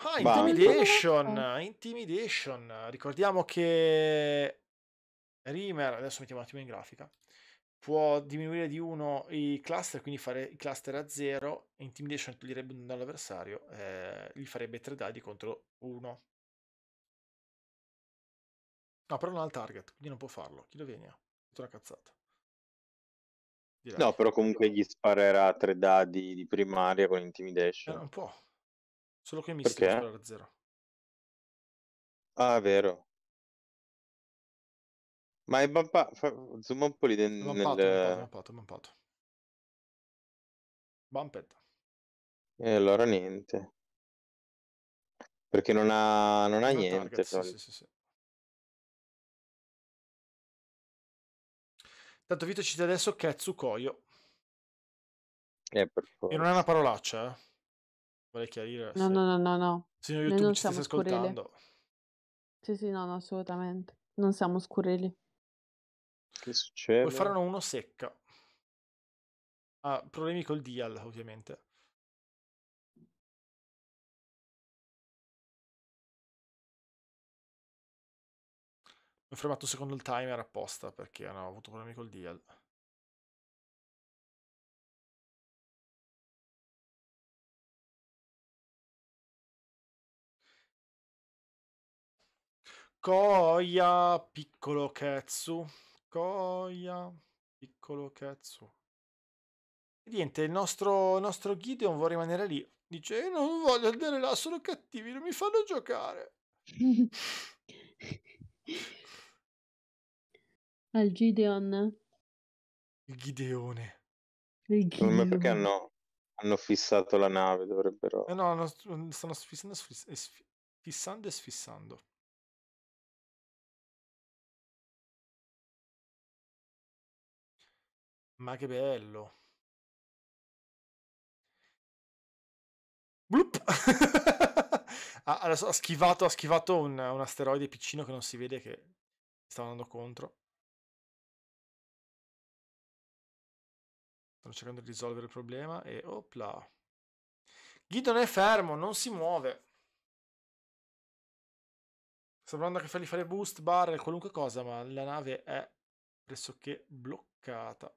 Ah, intimidation, intimidation. Ricordiamo che Rimer, adesso mettiamo un attimo in grafica può diminuire di 1 i cluster, quindi fare i cluster a 0, intimidation toglierebbe un dall'avversario, eh, gli farebbe 3 dadi contro 1. No, però non ha il target, quindi non può farlo. Chi lo viene? È una cazzata. Direi. No, però comunque gli sparerà 3 dadi di primaria con intimidation. Eh, non può. Solo che mi sparerà a 0. Ah, è vero. Ma è bampa... Fa... Zoom un po' lì nel... Bampato, nel... bampato, bampato. Bumped. E allora niente. Perché non ha, non ha niente. Target, sì, sì, sì. Tanto Vito cita adesso Ketsu Koyo. Eh, e non è una parolaccia, eh? Vorrei chiarire. No, se... no, no, no, no. Signor YouTube, ci stai ascoltando. Sì, sì, no, no, assolutamente. Non siamo scurrili. Che succede? Wolfrano 1 secca. Ha ah, problemi col Dial, ovviamente. Ho fermato secondo il timer apposta perché hanno avuto problemi col Dial. Koya, piccolo Ketsu. Koya, piccolo Ketsu. E niente, il nostro, nostro Gideon vuole rimanere lì. Dice, io eh, non voglio andare là, sono cattivi, non mi fanno giocare. Al Gideon. Il Gideone. Il Gideon. Ma perché no? Hanno fissato la nave, dovrebbero... Eh no, mm, stanno fissando, sfissando e sfissando. Ma che bello. Bloop! ha, ha, schivato, ha schivato un, un, asteroide piccino che non si vede che stava andando contro. Sto cercando di risolvere il problema e opla. Guido non è fermo, non si muove. Sto provando a fargli fare boost, bar, qualunque cosa, ma la nave è pressoché bloccata.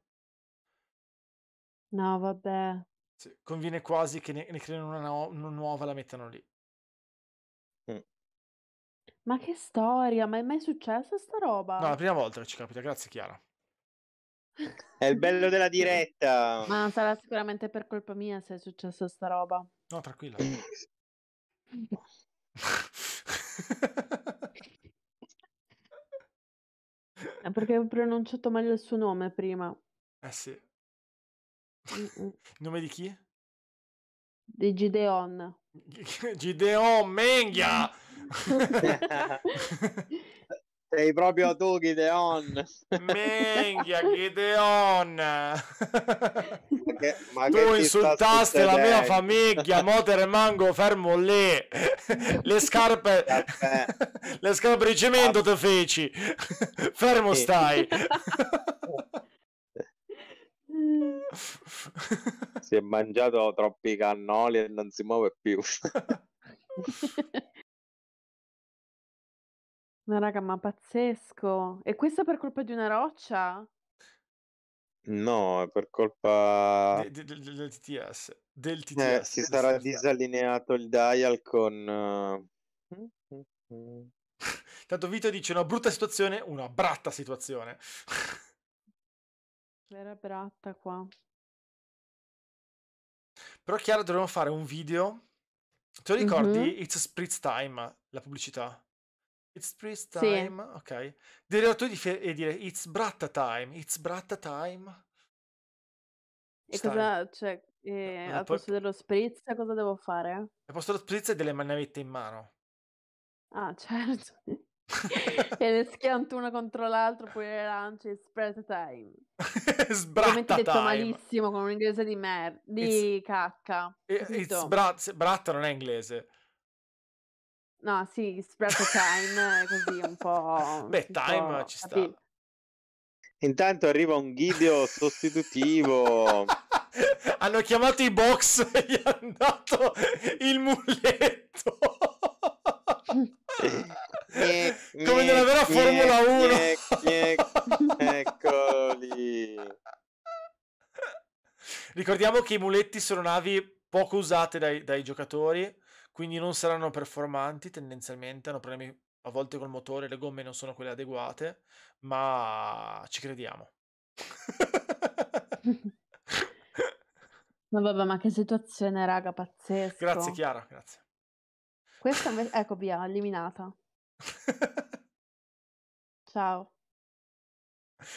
No, vabbè. Sì, conviene quasi che ne, ne creino una, no- una nuova e la mettano lì. Ma che storia, ma è mai successa sta No, è la prima volta che ci capita, grazie Chiara. È il bello della diretta. Ma non sarà sicuramente per colpa mia se è successa sta roba. No, tranquilla. Mm. È perché ho pronunciato male il suo nome prima. eh sì. Il nome di chi? Di Gideon. Gideon Menghia! Sei proprio tu, Gideon. Menghia, Gideon. Che, ma tu che insultaste la mia famiglia, motere mango, fermo lì. Le scarpe, le scarpe di cemento Vabbè. te feci. Fermo stai. si è mangiato troppi cannoli e non si muove più. no, raga, ma pazzesco. E questo per colpa di una roccia? No, è per colpa de, de, de, del TTS. Del TTS eh, si sarà disallineato il dial con. Uh... Tanto Vito dice una brutta situazione, una bratta situazione. Vera bratta qua. Però Chiara dovremmo fare un video. Te lo ricordi? Mm-hmm. It's Spritz Time, la pubblicità. It's Spritz Time, sì. ok. Dei relatori fe- e dire It's Bratta Time, It's Bratta Time. E Stai. cosa, cioè, eh, eh, al poi... posto dello spritz cosa devo fare? Al posto dello spritz e delle manette in mano. Ah, certo. e ne schianto una contro l'altro poi le lanci spread time. Sbratta detto time. malissimo con un inglese di merda, di it's, cacca. It's bra- bratta non è inglese. No, sì, spread time, così un po'... Beh, time po', ci sta. Capì? Intanto arriva un video sostitutivo. Hanno chiamato i box e gli hanno dato il muletto. Ecco. Come nella vera Formula 1. Ecco, eccoli. Ricordiamo che i muletti sono navi poco usate dai, dai giocatori, quindi non saranno performanti tendenzialmente, hanno problemi a volte col motore, le gomme non sono quelle adeguate, ma ci crediamo. ma vabbè, ma che situazione, raga, pazzesca. Grazie, Chiara, grazie. Questa, ecco, via, eliminata. Ciao.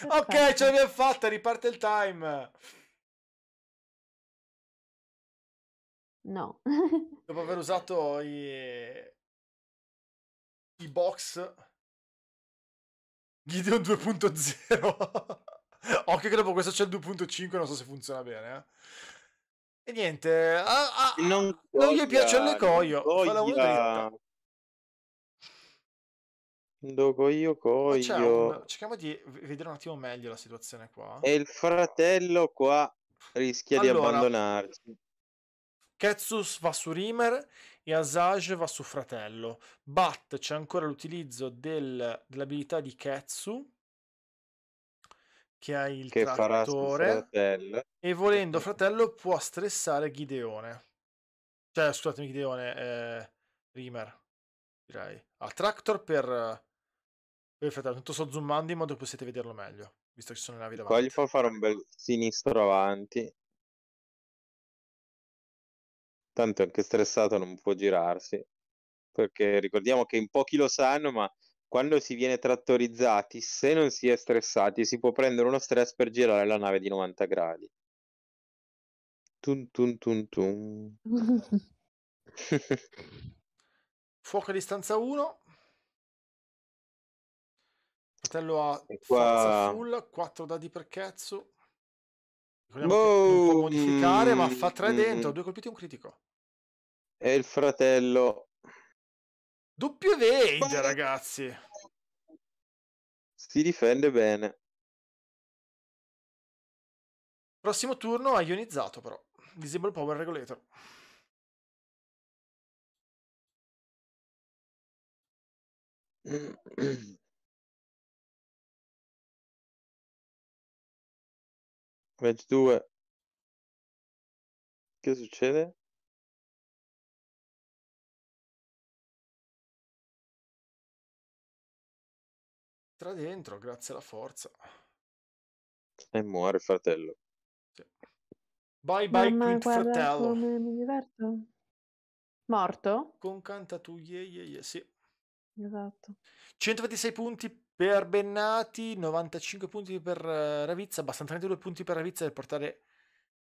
Ok, ce l'abbiamo fatta, riparte il time. No. Dopo aver usato i, i box Gideon 2.0. Occhio che dopo questo c'è il 2.5, non so se funziona bene. Eh. E niente, ah, ah, non, non gli piace il coio, fa la una dritta. Dopo io c'è Koyo. un- Cerchiamo di vedere un attimo meglio la situazione qua. E il fratello qua rischia di abbandonarsi. Ketsus va su Rimer e Asage va su Fratello. Bat c'è ancora l'utilizzo del- dell'abilità di Ketsu che ha il Che trattore fratello. e volendo Fratello può stressare Gideone. Cioè, scusatemi Gideone, eh, Rimer direi. Ha Tractor per eh, Perfetto, tanto sto zoomando in modo che possiate vederlo meglio, visto che ci sono le navi davanti. Poi gli fa fare un bel sinistro avanti. Tanto è anche stressato non può girarsi, perché ricordiamo che in pochi lo sanno, ma quando si viene trattorizzati, se non si è stressati, si può prendere uno stress per girare la nave di 90 gradi. Tun tun tun tun. Fuoco a distanza 1. Fratello ha qua... full, 4 dadi per cazzo. Boh, oh, può modificare, mm, ma fa 3 mm, mm, dentro, 2 mm. colpiti e un critico. E il fratello. Doppio Vage, ragazzi. Si difende bene. Prossimo turno ha ionizzato, però. Visible Power Regulator. 22 che succede? Tra dentro, grazie alla forza. E muore fratello. Sì. Bye bye, Mamma, Quint fratello. Come mi diverto. Morto? Con canta tu, yeah, yeah, yeah, sì. Esatto. 126 punti per Bennati 95 punti per eh, Ravizza, bastano 32 punti per Ravizza per portare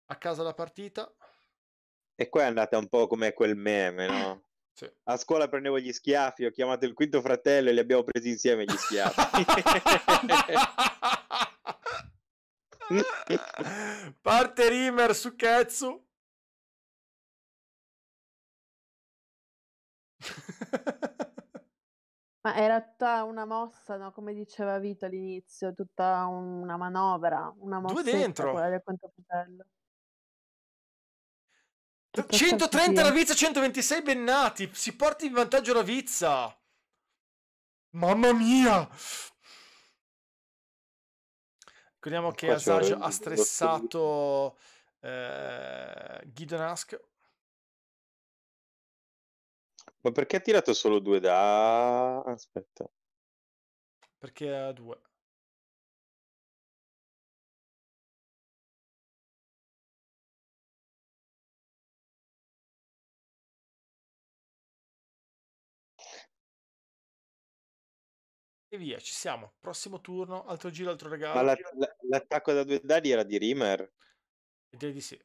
a casa la partita. E qua è andata un po' come quel meme, no? Sì. A scuola prendevo gli schiaffi, ho chiamato il quinto fratello e li abbiamo presi insieme gli schiaffi. Parte Rimmer su Ketsu. Ma era tutta una mossa, no, come diceva Vito all'inizio, tutta una manovra, una Due mossetta, dentro. quella del contrappotello. Che 130 la Vizza, 126 Bennati, si porta in vantaggio la Vizza. Mamma mia! Ricordiamo ecco che Asage ha stressato eh, Guido Nask ma perché ha tirato solo due da... Aspetta. Perché ha due. E via, ci siamo. Prossimo turno, altro giro, altro regalo. Ma la, la, l'attacco da due dadi era di Rimmer? Direi di sì.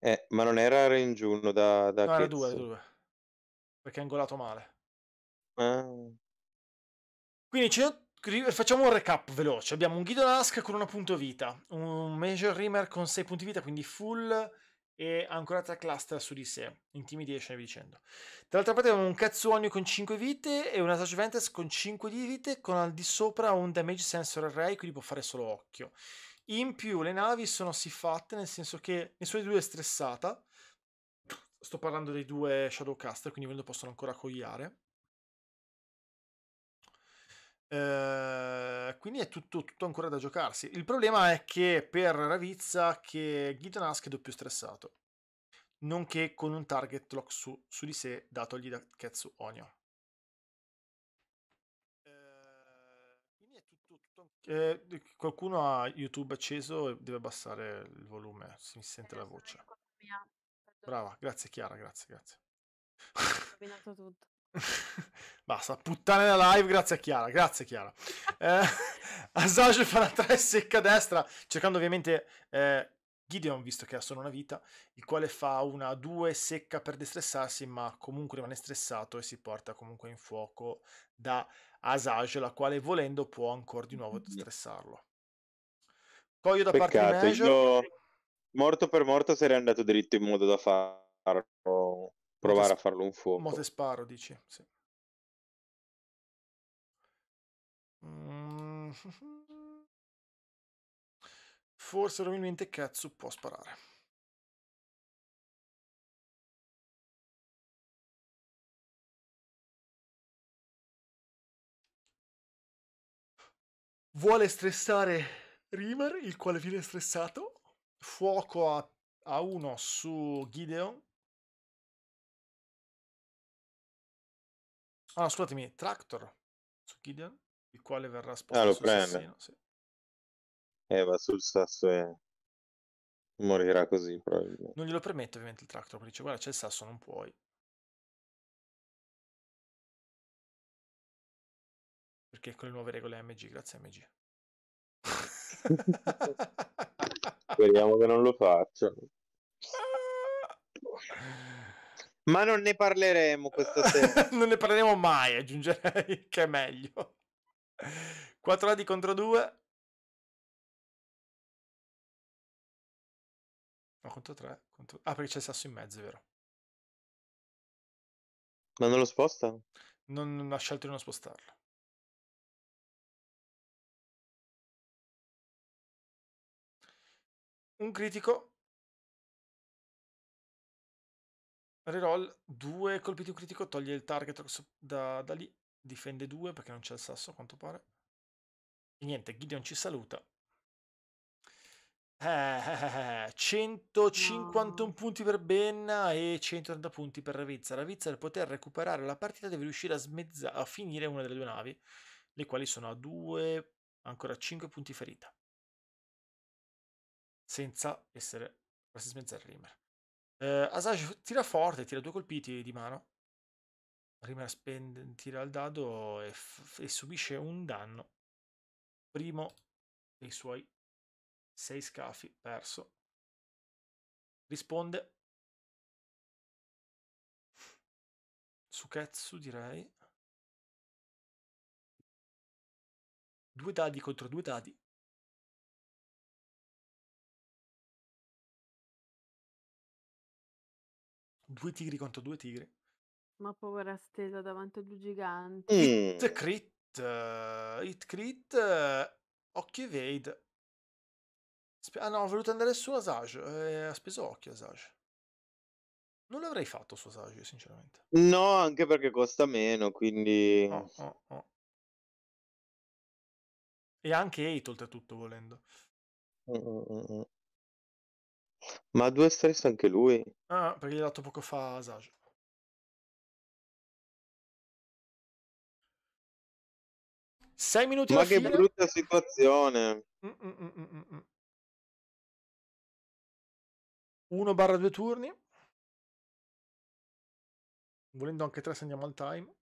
Eh, ma non era range 1 da, da no, era 2, 2. Perché è angolato male. Eh. Quindi facciamo un recap veloce. Abbiamo un Guido Guidonask con 1 punto vita, un Major Rimmer con 6 punti vita, quindi full e ancora ancorata cluster su di sé, intimidation e via dicendo. Dall'altra parte abbiamo un Cazzuonio con 5 vite e una Touch Ventus con 5 di vite con al di sopra un Damage Sensor Array, quindi può fare solo occhio. In più le navi sono si fatte, nel senso che nessuna di due è stressata, Sto parlando dei due Shadowcaster, quindi lo possono ancora cogliare. Uh, quindi è tutto, tutto, ancora da giocarsi. Il problema è che per Ravizza che Gitanask è doppio stressato, nonché con un target lock su, su di sé datogli da Ketsu Onio. Uh, tutto, tutto... Eh, qualcuno ha YouTube acceso e deve abbassare il volume, si sente la voce. Mia. Brava, grazie Chiara, grazie, grazie. Ho combinato tutto. Basta, puttane la live, grazie a Chiara, grazie Chiara. eh, Asage fa la 3 secca destra, cercando ovviamente eh, Gideon, visto che ha solo una vita, il quale fa una 2 secca per destressarsi, ma comunque rimane stressato e si porta comunque in fuoco da Asage, la quale volendo può ancora di nuovo stressarlo. Coglio da Peccato, parte di Major. Io morto per morto sarei andato dritto in modo da farlo, provare Motes... a farlo un fuoco. Mote sparo, dici, sì. Mm... Forse probabilmente Katsu può sparare. Vuole stressare Rimer, il quale viene stressato fuoco a, a uno su Gideon. Ah, scusatemi, Tractor su Gideon, il quale verrà ah, spostato. Ah, lo prende. sì. Eh, va sul sasso e morirà così Non glielo permette ovviamente il Tractor, perché dice guarda c'è il sasso, non puoi. Perché con le nuove regole MG, grazie MG. Speriamo che non lo faccia. Ma non ne parleremo questa sera. non ne parleremo mai, aggiungerei che è meglio. 4 di contro 2. No, contro 3. Contro... Ah, perché c'è il sasso in mezzo, è vero. Ma non lo sposta? non ha scelto di non spostarlo. Un critico. Reroll, due colpi di un critico, toglie il target da, da lì, difende due perché non c'è il sasso a quanto pare. E niente, Gideon ci saluta. Eh, eh, eh, 151 punti per Benna e 130 punti per Ravizza. Ravizza per poter recuperare la partita deve riuscire a, smezza- a finire una delle due navi, le quali sono a 2, ancora 5 punti ferita senza essere quasi smezzare Rimmer. Eh, Asage tira forte, tira due colpiti di mano. Rimmer spende, tira il dado e, f- e subisce un danno. Primo dei suoi sei scafi perso. Risponde Suketsu direi. Due dadi contro due dadi. due tigri contro due tigri. Ma povera stella davanti a due giganti. Hit crit. eh, hit crit. eh, occhio evade. Aspe- ah no, ho voluto andare su Asage. eh, ha speso occhio Asage. Non l'avrei fatto su Asage, sinceramente. No, anche perché costa meno, quindi... Oh, oh, oh. E anche 8 oltretutto volendo. mm, mm. mm, mm. Ma ha due stress anche lui? Ah, perché gli ha dato poco fa Asage. Sei minuti Ma che fine. brutta situazione. 1 mm, mm, mm, barra 2 turni. Volendo anche 3 se andiamo al time.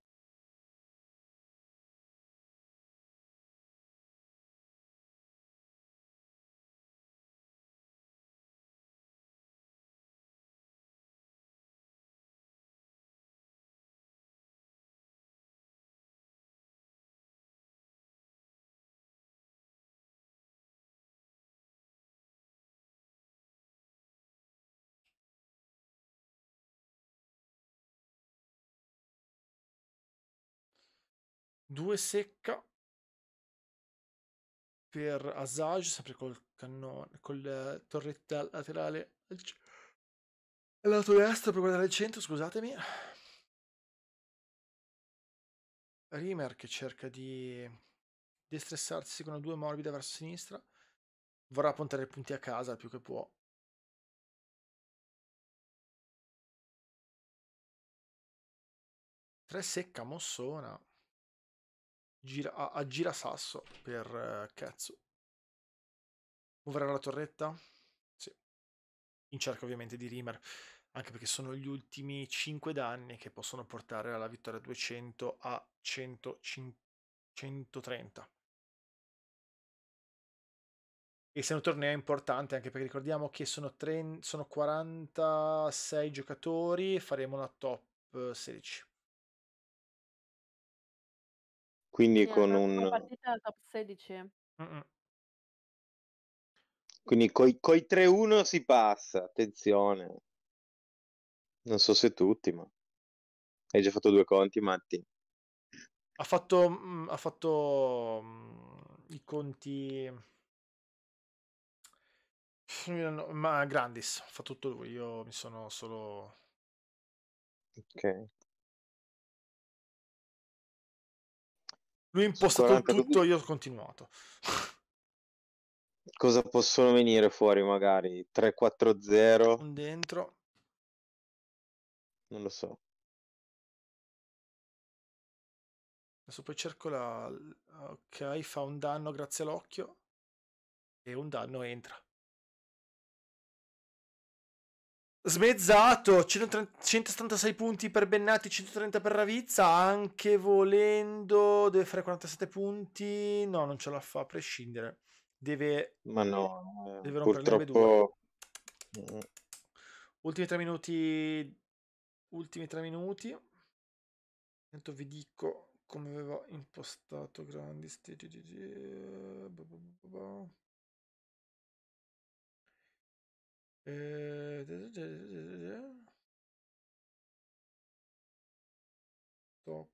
due secca per Asage, sempre col cannone, col torretta laterale al lato destro per guardare il centro, scusatemi. Rimer che cerca di destressarsi con due morbida verso sinistra. Vorrà puntare i punti a casa più che può. Tre secca mossona gira, a, a sasso per uh, eh, Katsu. Muoverà la torretta? Sì. In cerca ovviamente di Rimmer, anche perché sono gli ultimi 5 danni che possono portare alla vittoria 200 a 100, 130. E se un torneo è importante, anche perché ricordiamo che sono, 30, sono 46 giocatori, faremo una top 16. Eh, quindi Sì, con un partita da top 16. Mh-mh. Quindi coi coi 3-1 si passa, attenzione. Non so se tutti, ma hai già fatto due conti, Matti? Ha fatto mhmm, ha fatto, mhmm, i conti ma Grandis, fa tutto lui, io mi sono solo ok Lui ha impostato tutto, io ho continuato. Cosa possono venire fuori magari? 3-4-0? Dentro. Non lo so. Adesso poi cerco la... Ok, fa un danno grazie all'occhio. E un danno entra. Smezzato, 176 punti per Bennati, 130 per Ravizza, anche volendo deve fare 47 punti, no non ce la fa a prescindere, deve, Ma no, eh, deve purtroppo... Ultimi tre minuti, ultimi tre minuti, intanto vi dico come avevo impostato grandi, sti... Eh, top.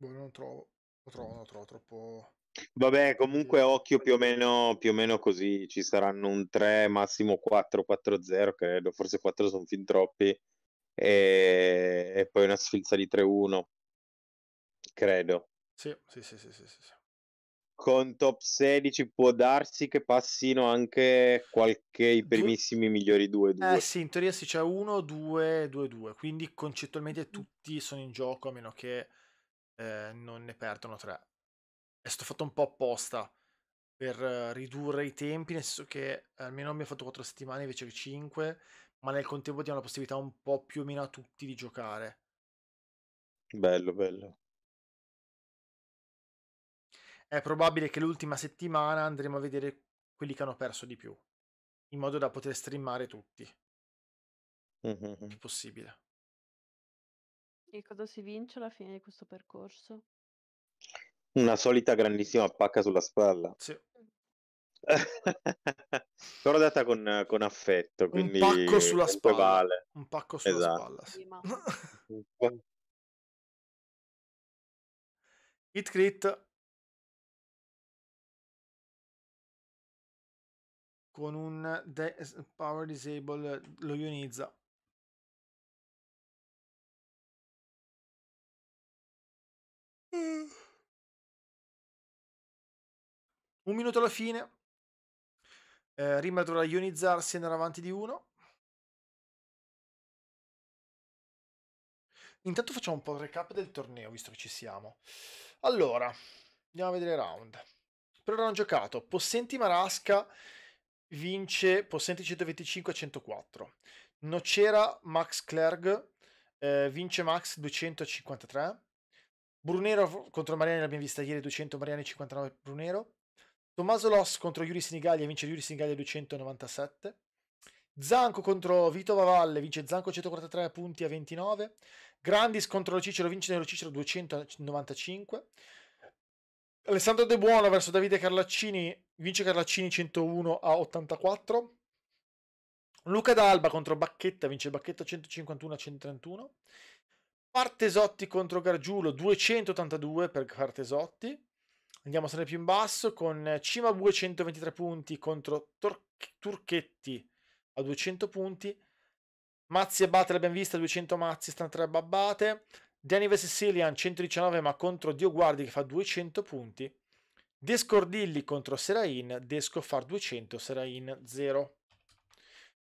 Boh, non trovo. Lo trovo, lo trovo troppo... Vabbè, comunque occhio più o, meno, più o meno così, ci saranno un 3, massimo 4, 4-0, credo, forse 4 sono fin troppi e, e poi una sfilza di 3-1, credo. Sì, sì, sì, sì, sì, sì. Con top 16 può darsi che passino anche qualche i primissimi due... migliori 2-2. Eh sì, in teoria sì, c'è 1, 2, 2, 2, quindi concettualmente tutti sono in gioco a meno che eh, non ne perdano 3. È stato fatto un po' apposta per eh, ridurre i tempi, nel senso che almeno mi ha fatto 4 settimane invece che 5, ma nel contempo diamo la possibilità un po' più o meno a tutti di giocare. Bello, bello. È probabile che l'ultima settimana andremo a vedere quelli che hanno perso di più, in modo da poter streamare tutti. Mm-hmm. Il più possibile. E cosa si vince alla fine di questo percorso? Una solita grandissima pacca sulla spalla. Sì. Mm. Sono data con, con affetto, quindi un pacco sulla spalla. Vale. Un pacco sulla esatto. spalla. Sì. Hit crit con un de- power disable lo ionizza. Mm. Un minuto alla fine. Eh, Rimmer dovrà ionizzarsi e andare avanti di uno. Intanto facciamo un po' il recap del torneo, visto che ci siamo. Allora, andiamo a vedere i round. Per ora hanno giocato Possenti Marasca vince Possenti 125 a 104. Nocera Max Clerg eh, vince Max 253. Brunero contro Mariani l'abbiamo vista ieri 200, Mariani 59 Brunero. Tommaso Loss contro Yuri Sinigalia vince Yuri Sinigalia 297. Zanco contro Vito Vavalle vince Zanco 143 punti a 29. Grandis contro Cicero vince Nero Cicero 295. Alessandro De Buono verso Davide Carlaccini vince Carlaccini 101 a 84. Luca D'Alba contro Bacchetta vince Bacchetta 151 a 131. Partesotti contro Gargiulo 282 per Partesotti. Andiamo sempre più in basso con Cima 123 punti contro Tor- Turchetti a 200 punti. Mazzi e Batte l'abbiamo vista, 200 mazzi, stanno 3 babbate. Danny vs Sicilian 119 ma contro Dio Guardi che fa 200 punti. Descordilli contro Serain, Desco far 200, Serain 0.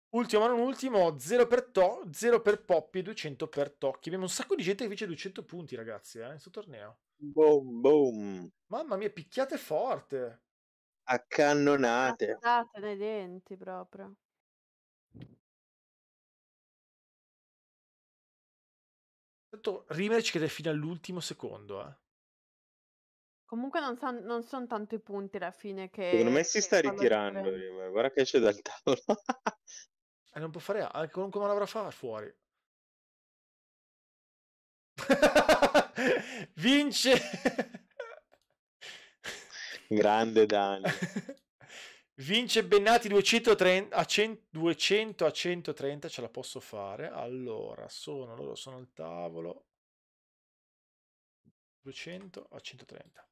Ultimo ma non ultimo, 0 per To, 0 per Poppy, 200 per Tocchi. Abbiamo un sacco di gente che vince 200 punti ragazzi, eh, in questo torneo. Boom, boom. Mamma mia, picchiate forte. Accannonate. Accannonate dai denti proprio. Tanto Rimer ci crede fino all'ultimo secondo, eh. Comunque non, son, non sono tanto i punti alla fine che... Secondo me si sta ritirando, Rimer. Guarda che esce dal tavolo. e eh, non può fare... Anche eh, qualunque manovra fa fuori. vince grande Dani vince Bennati 230 a 100, 200 a 130 ce la posso fare allora sono loro sono al tavolo 200 a 130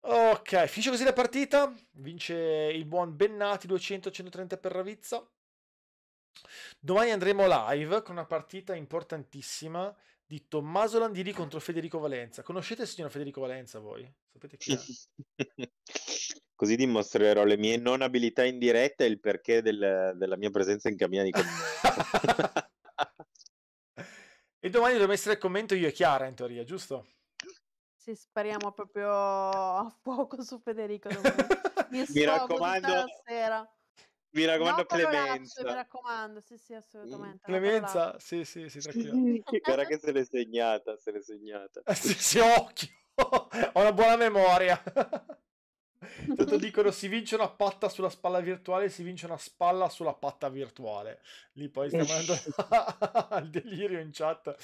ok finisce così la partita vince il buon Bennati 200 a 130 per Ravizza Domani andremo live con una partita importantissima di Tommaso Landini contro Federico Valenza. Conoscete il signor Federico Valenza voi? Sapete chi è? Così dimostrerò le mie non abilità in diretta e il perché del, della mia presenza in cabina di e domani dovrebbe essere il commento io e Chiara in teoria, giusto? Sì, spariamo proprio a fuoco su Federico. Mi, Mi raccomando, mi raccomando, no, Clemenza. Mi raccomando, sì, sì, assolutamente. Mm, Clemenza, sì, sì, sì, tranquillo. Guarda che se l'è segnata, se l'è segnata. Eh, sì, sì, occhio! Ho una buona memoria. Tanto dicono si vince una patta sulla spalla virtuale, si vince una spalla sulla patta virtuale. Lì poi stiamo andando al delirio in chat.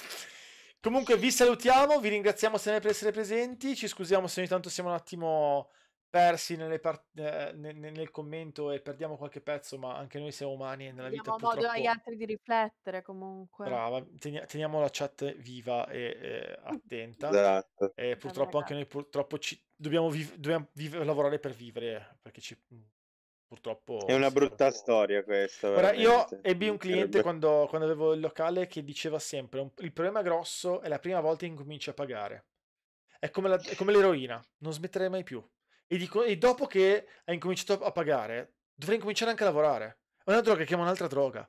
Comunque vi salutiamo, vi ringraziamo sempre per essere presenti, ci scusiamo se ogni tanto siamo un attimo persi part- eh, nel, nel, commento e perdiamo qualche pezzo, ma anche noi siamo umani e nella Diamo vita modo purtroppo... agli altri di riflettere comunque. Brava, Teni- teniamo la chat viva e eh, attenta. Esatto. E purtroppo anche noi purtroppo ci... dobbiamo, vi- dobbiamo vi- lavorare per vivere, perché ci... purtroppo... È una brutta sì. storia questa. Ora, io ebbi un cliente quando, quando, avevo il locale che diceva sempre, il problema grosso è la prima volta che incominci a pagare. È come, la, è come l'eroina, non smetterei mai più. E, dico, e dopo che hai incominciato a pagare, dovrei incominciare anche a lavorare. È una droga che chiama un'altra droga.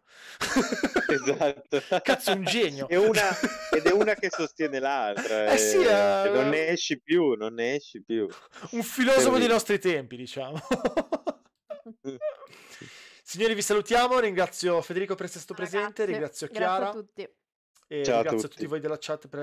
Esatto. Cazzo, un genio. È una, ed è una che sostiene l'altra. Eh, e, sì, eh, eh, è... Cioè, non eh. ne esci più, non ne esci più. Un filosofo dei nostri tempi, diciamo. Signori, vi salutiamo. Ringrazio Federico per essere stato Ragazzi, presente. Ringrazio Chiara. Grazie a tutti. E ringrazio a tutti. tutti voi della chat per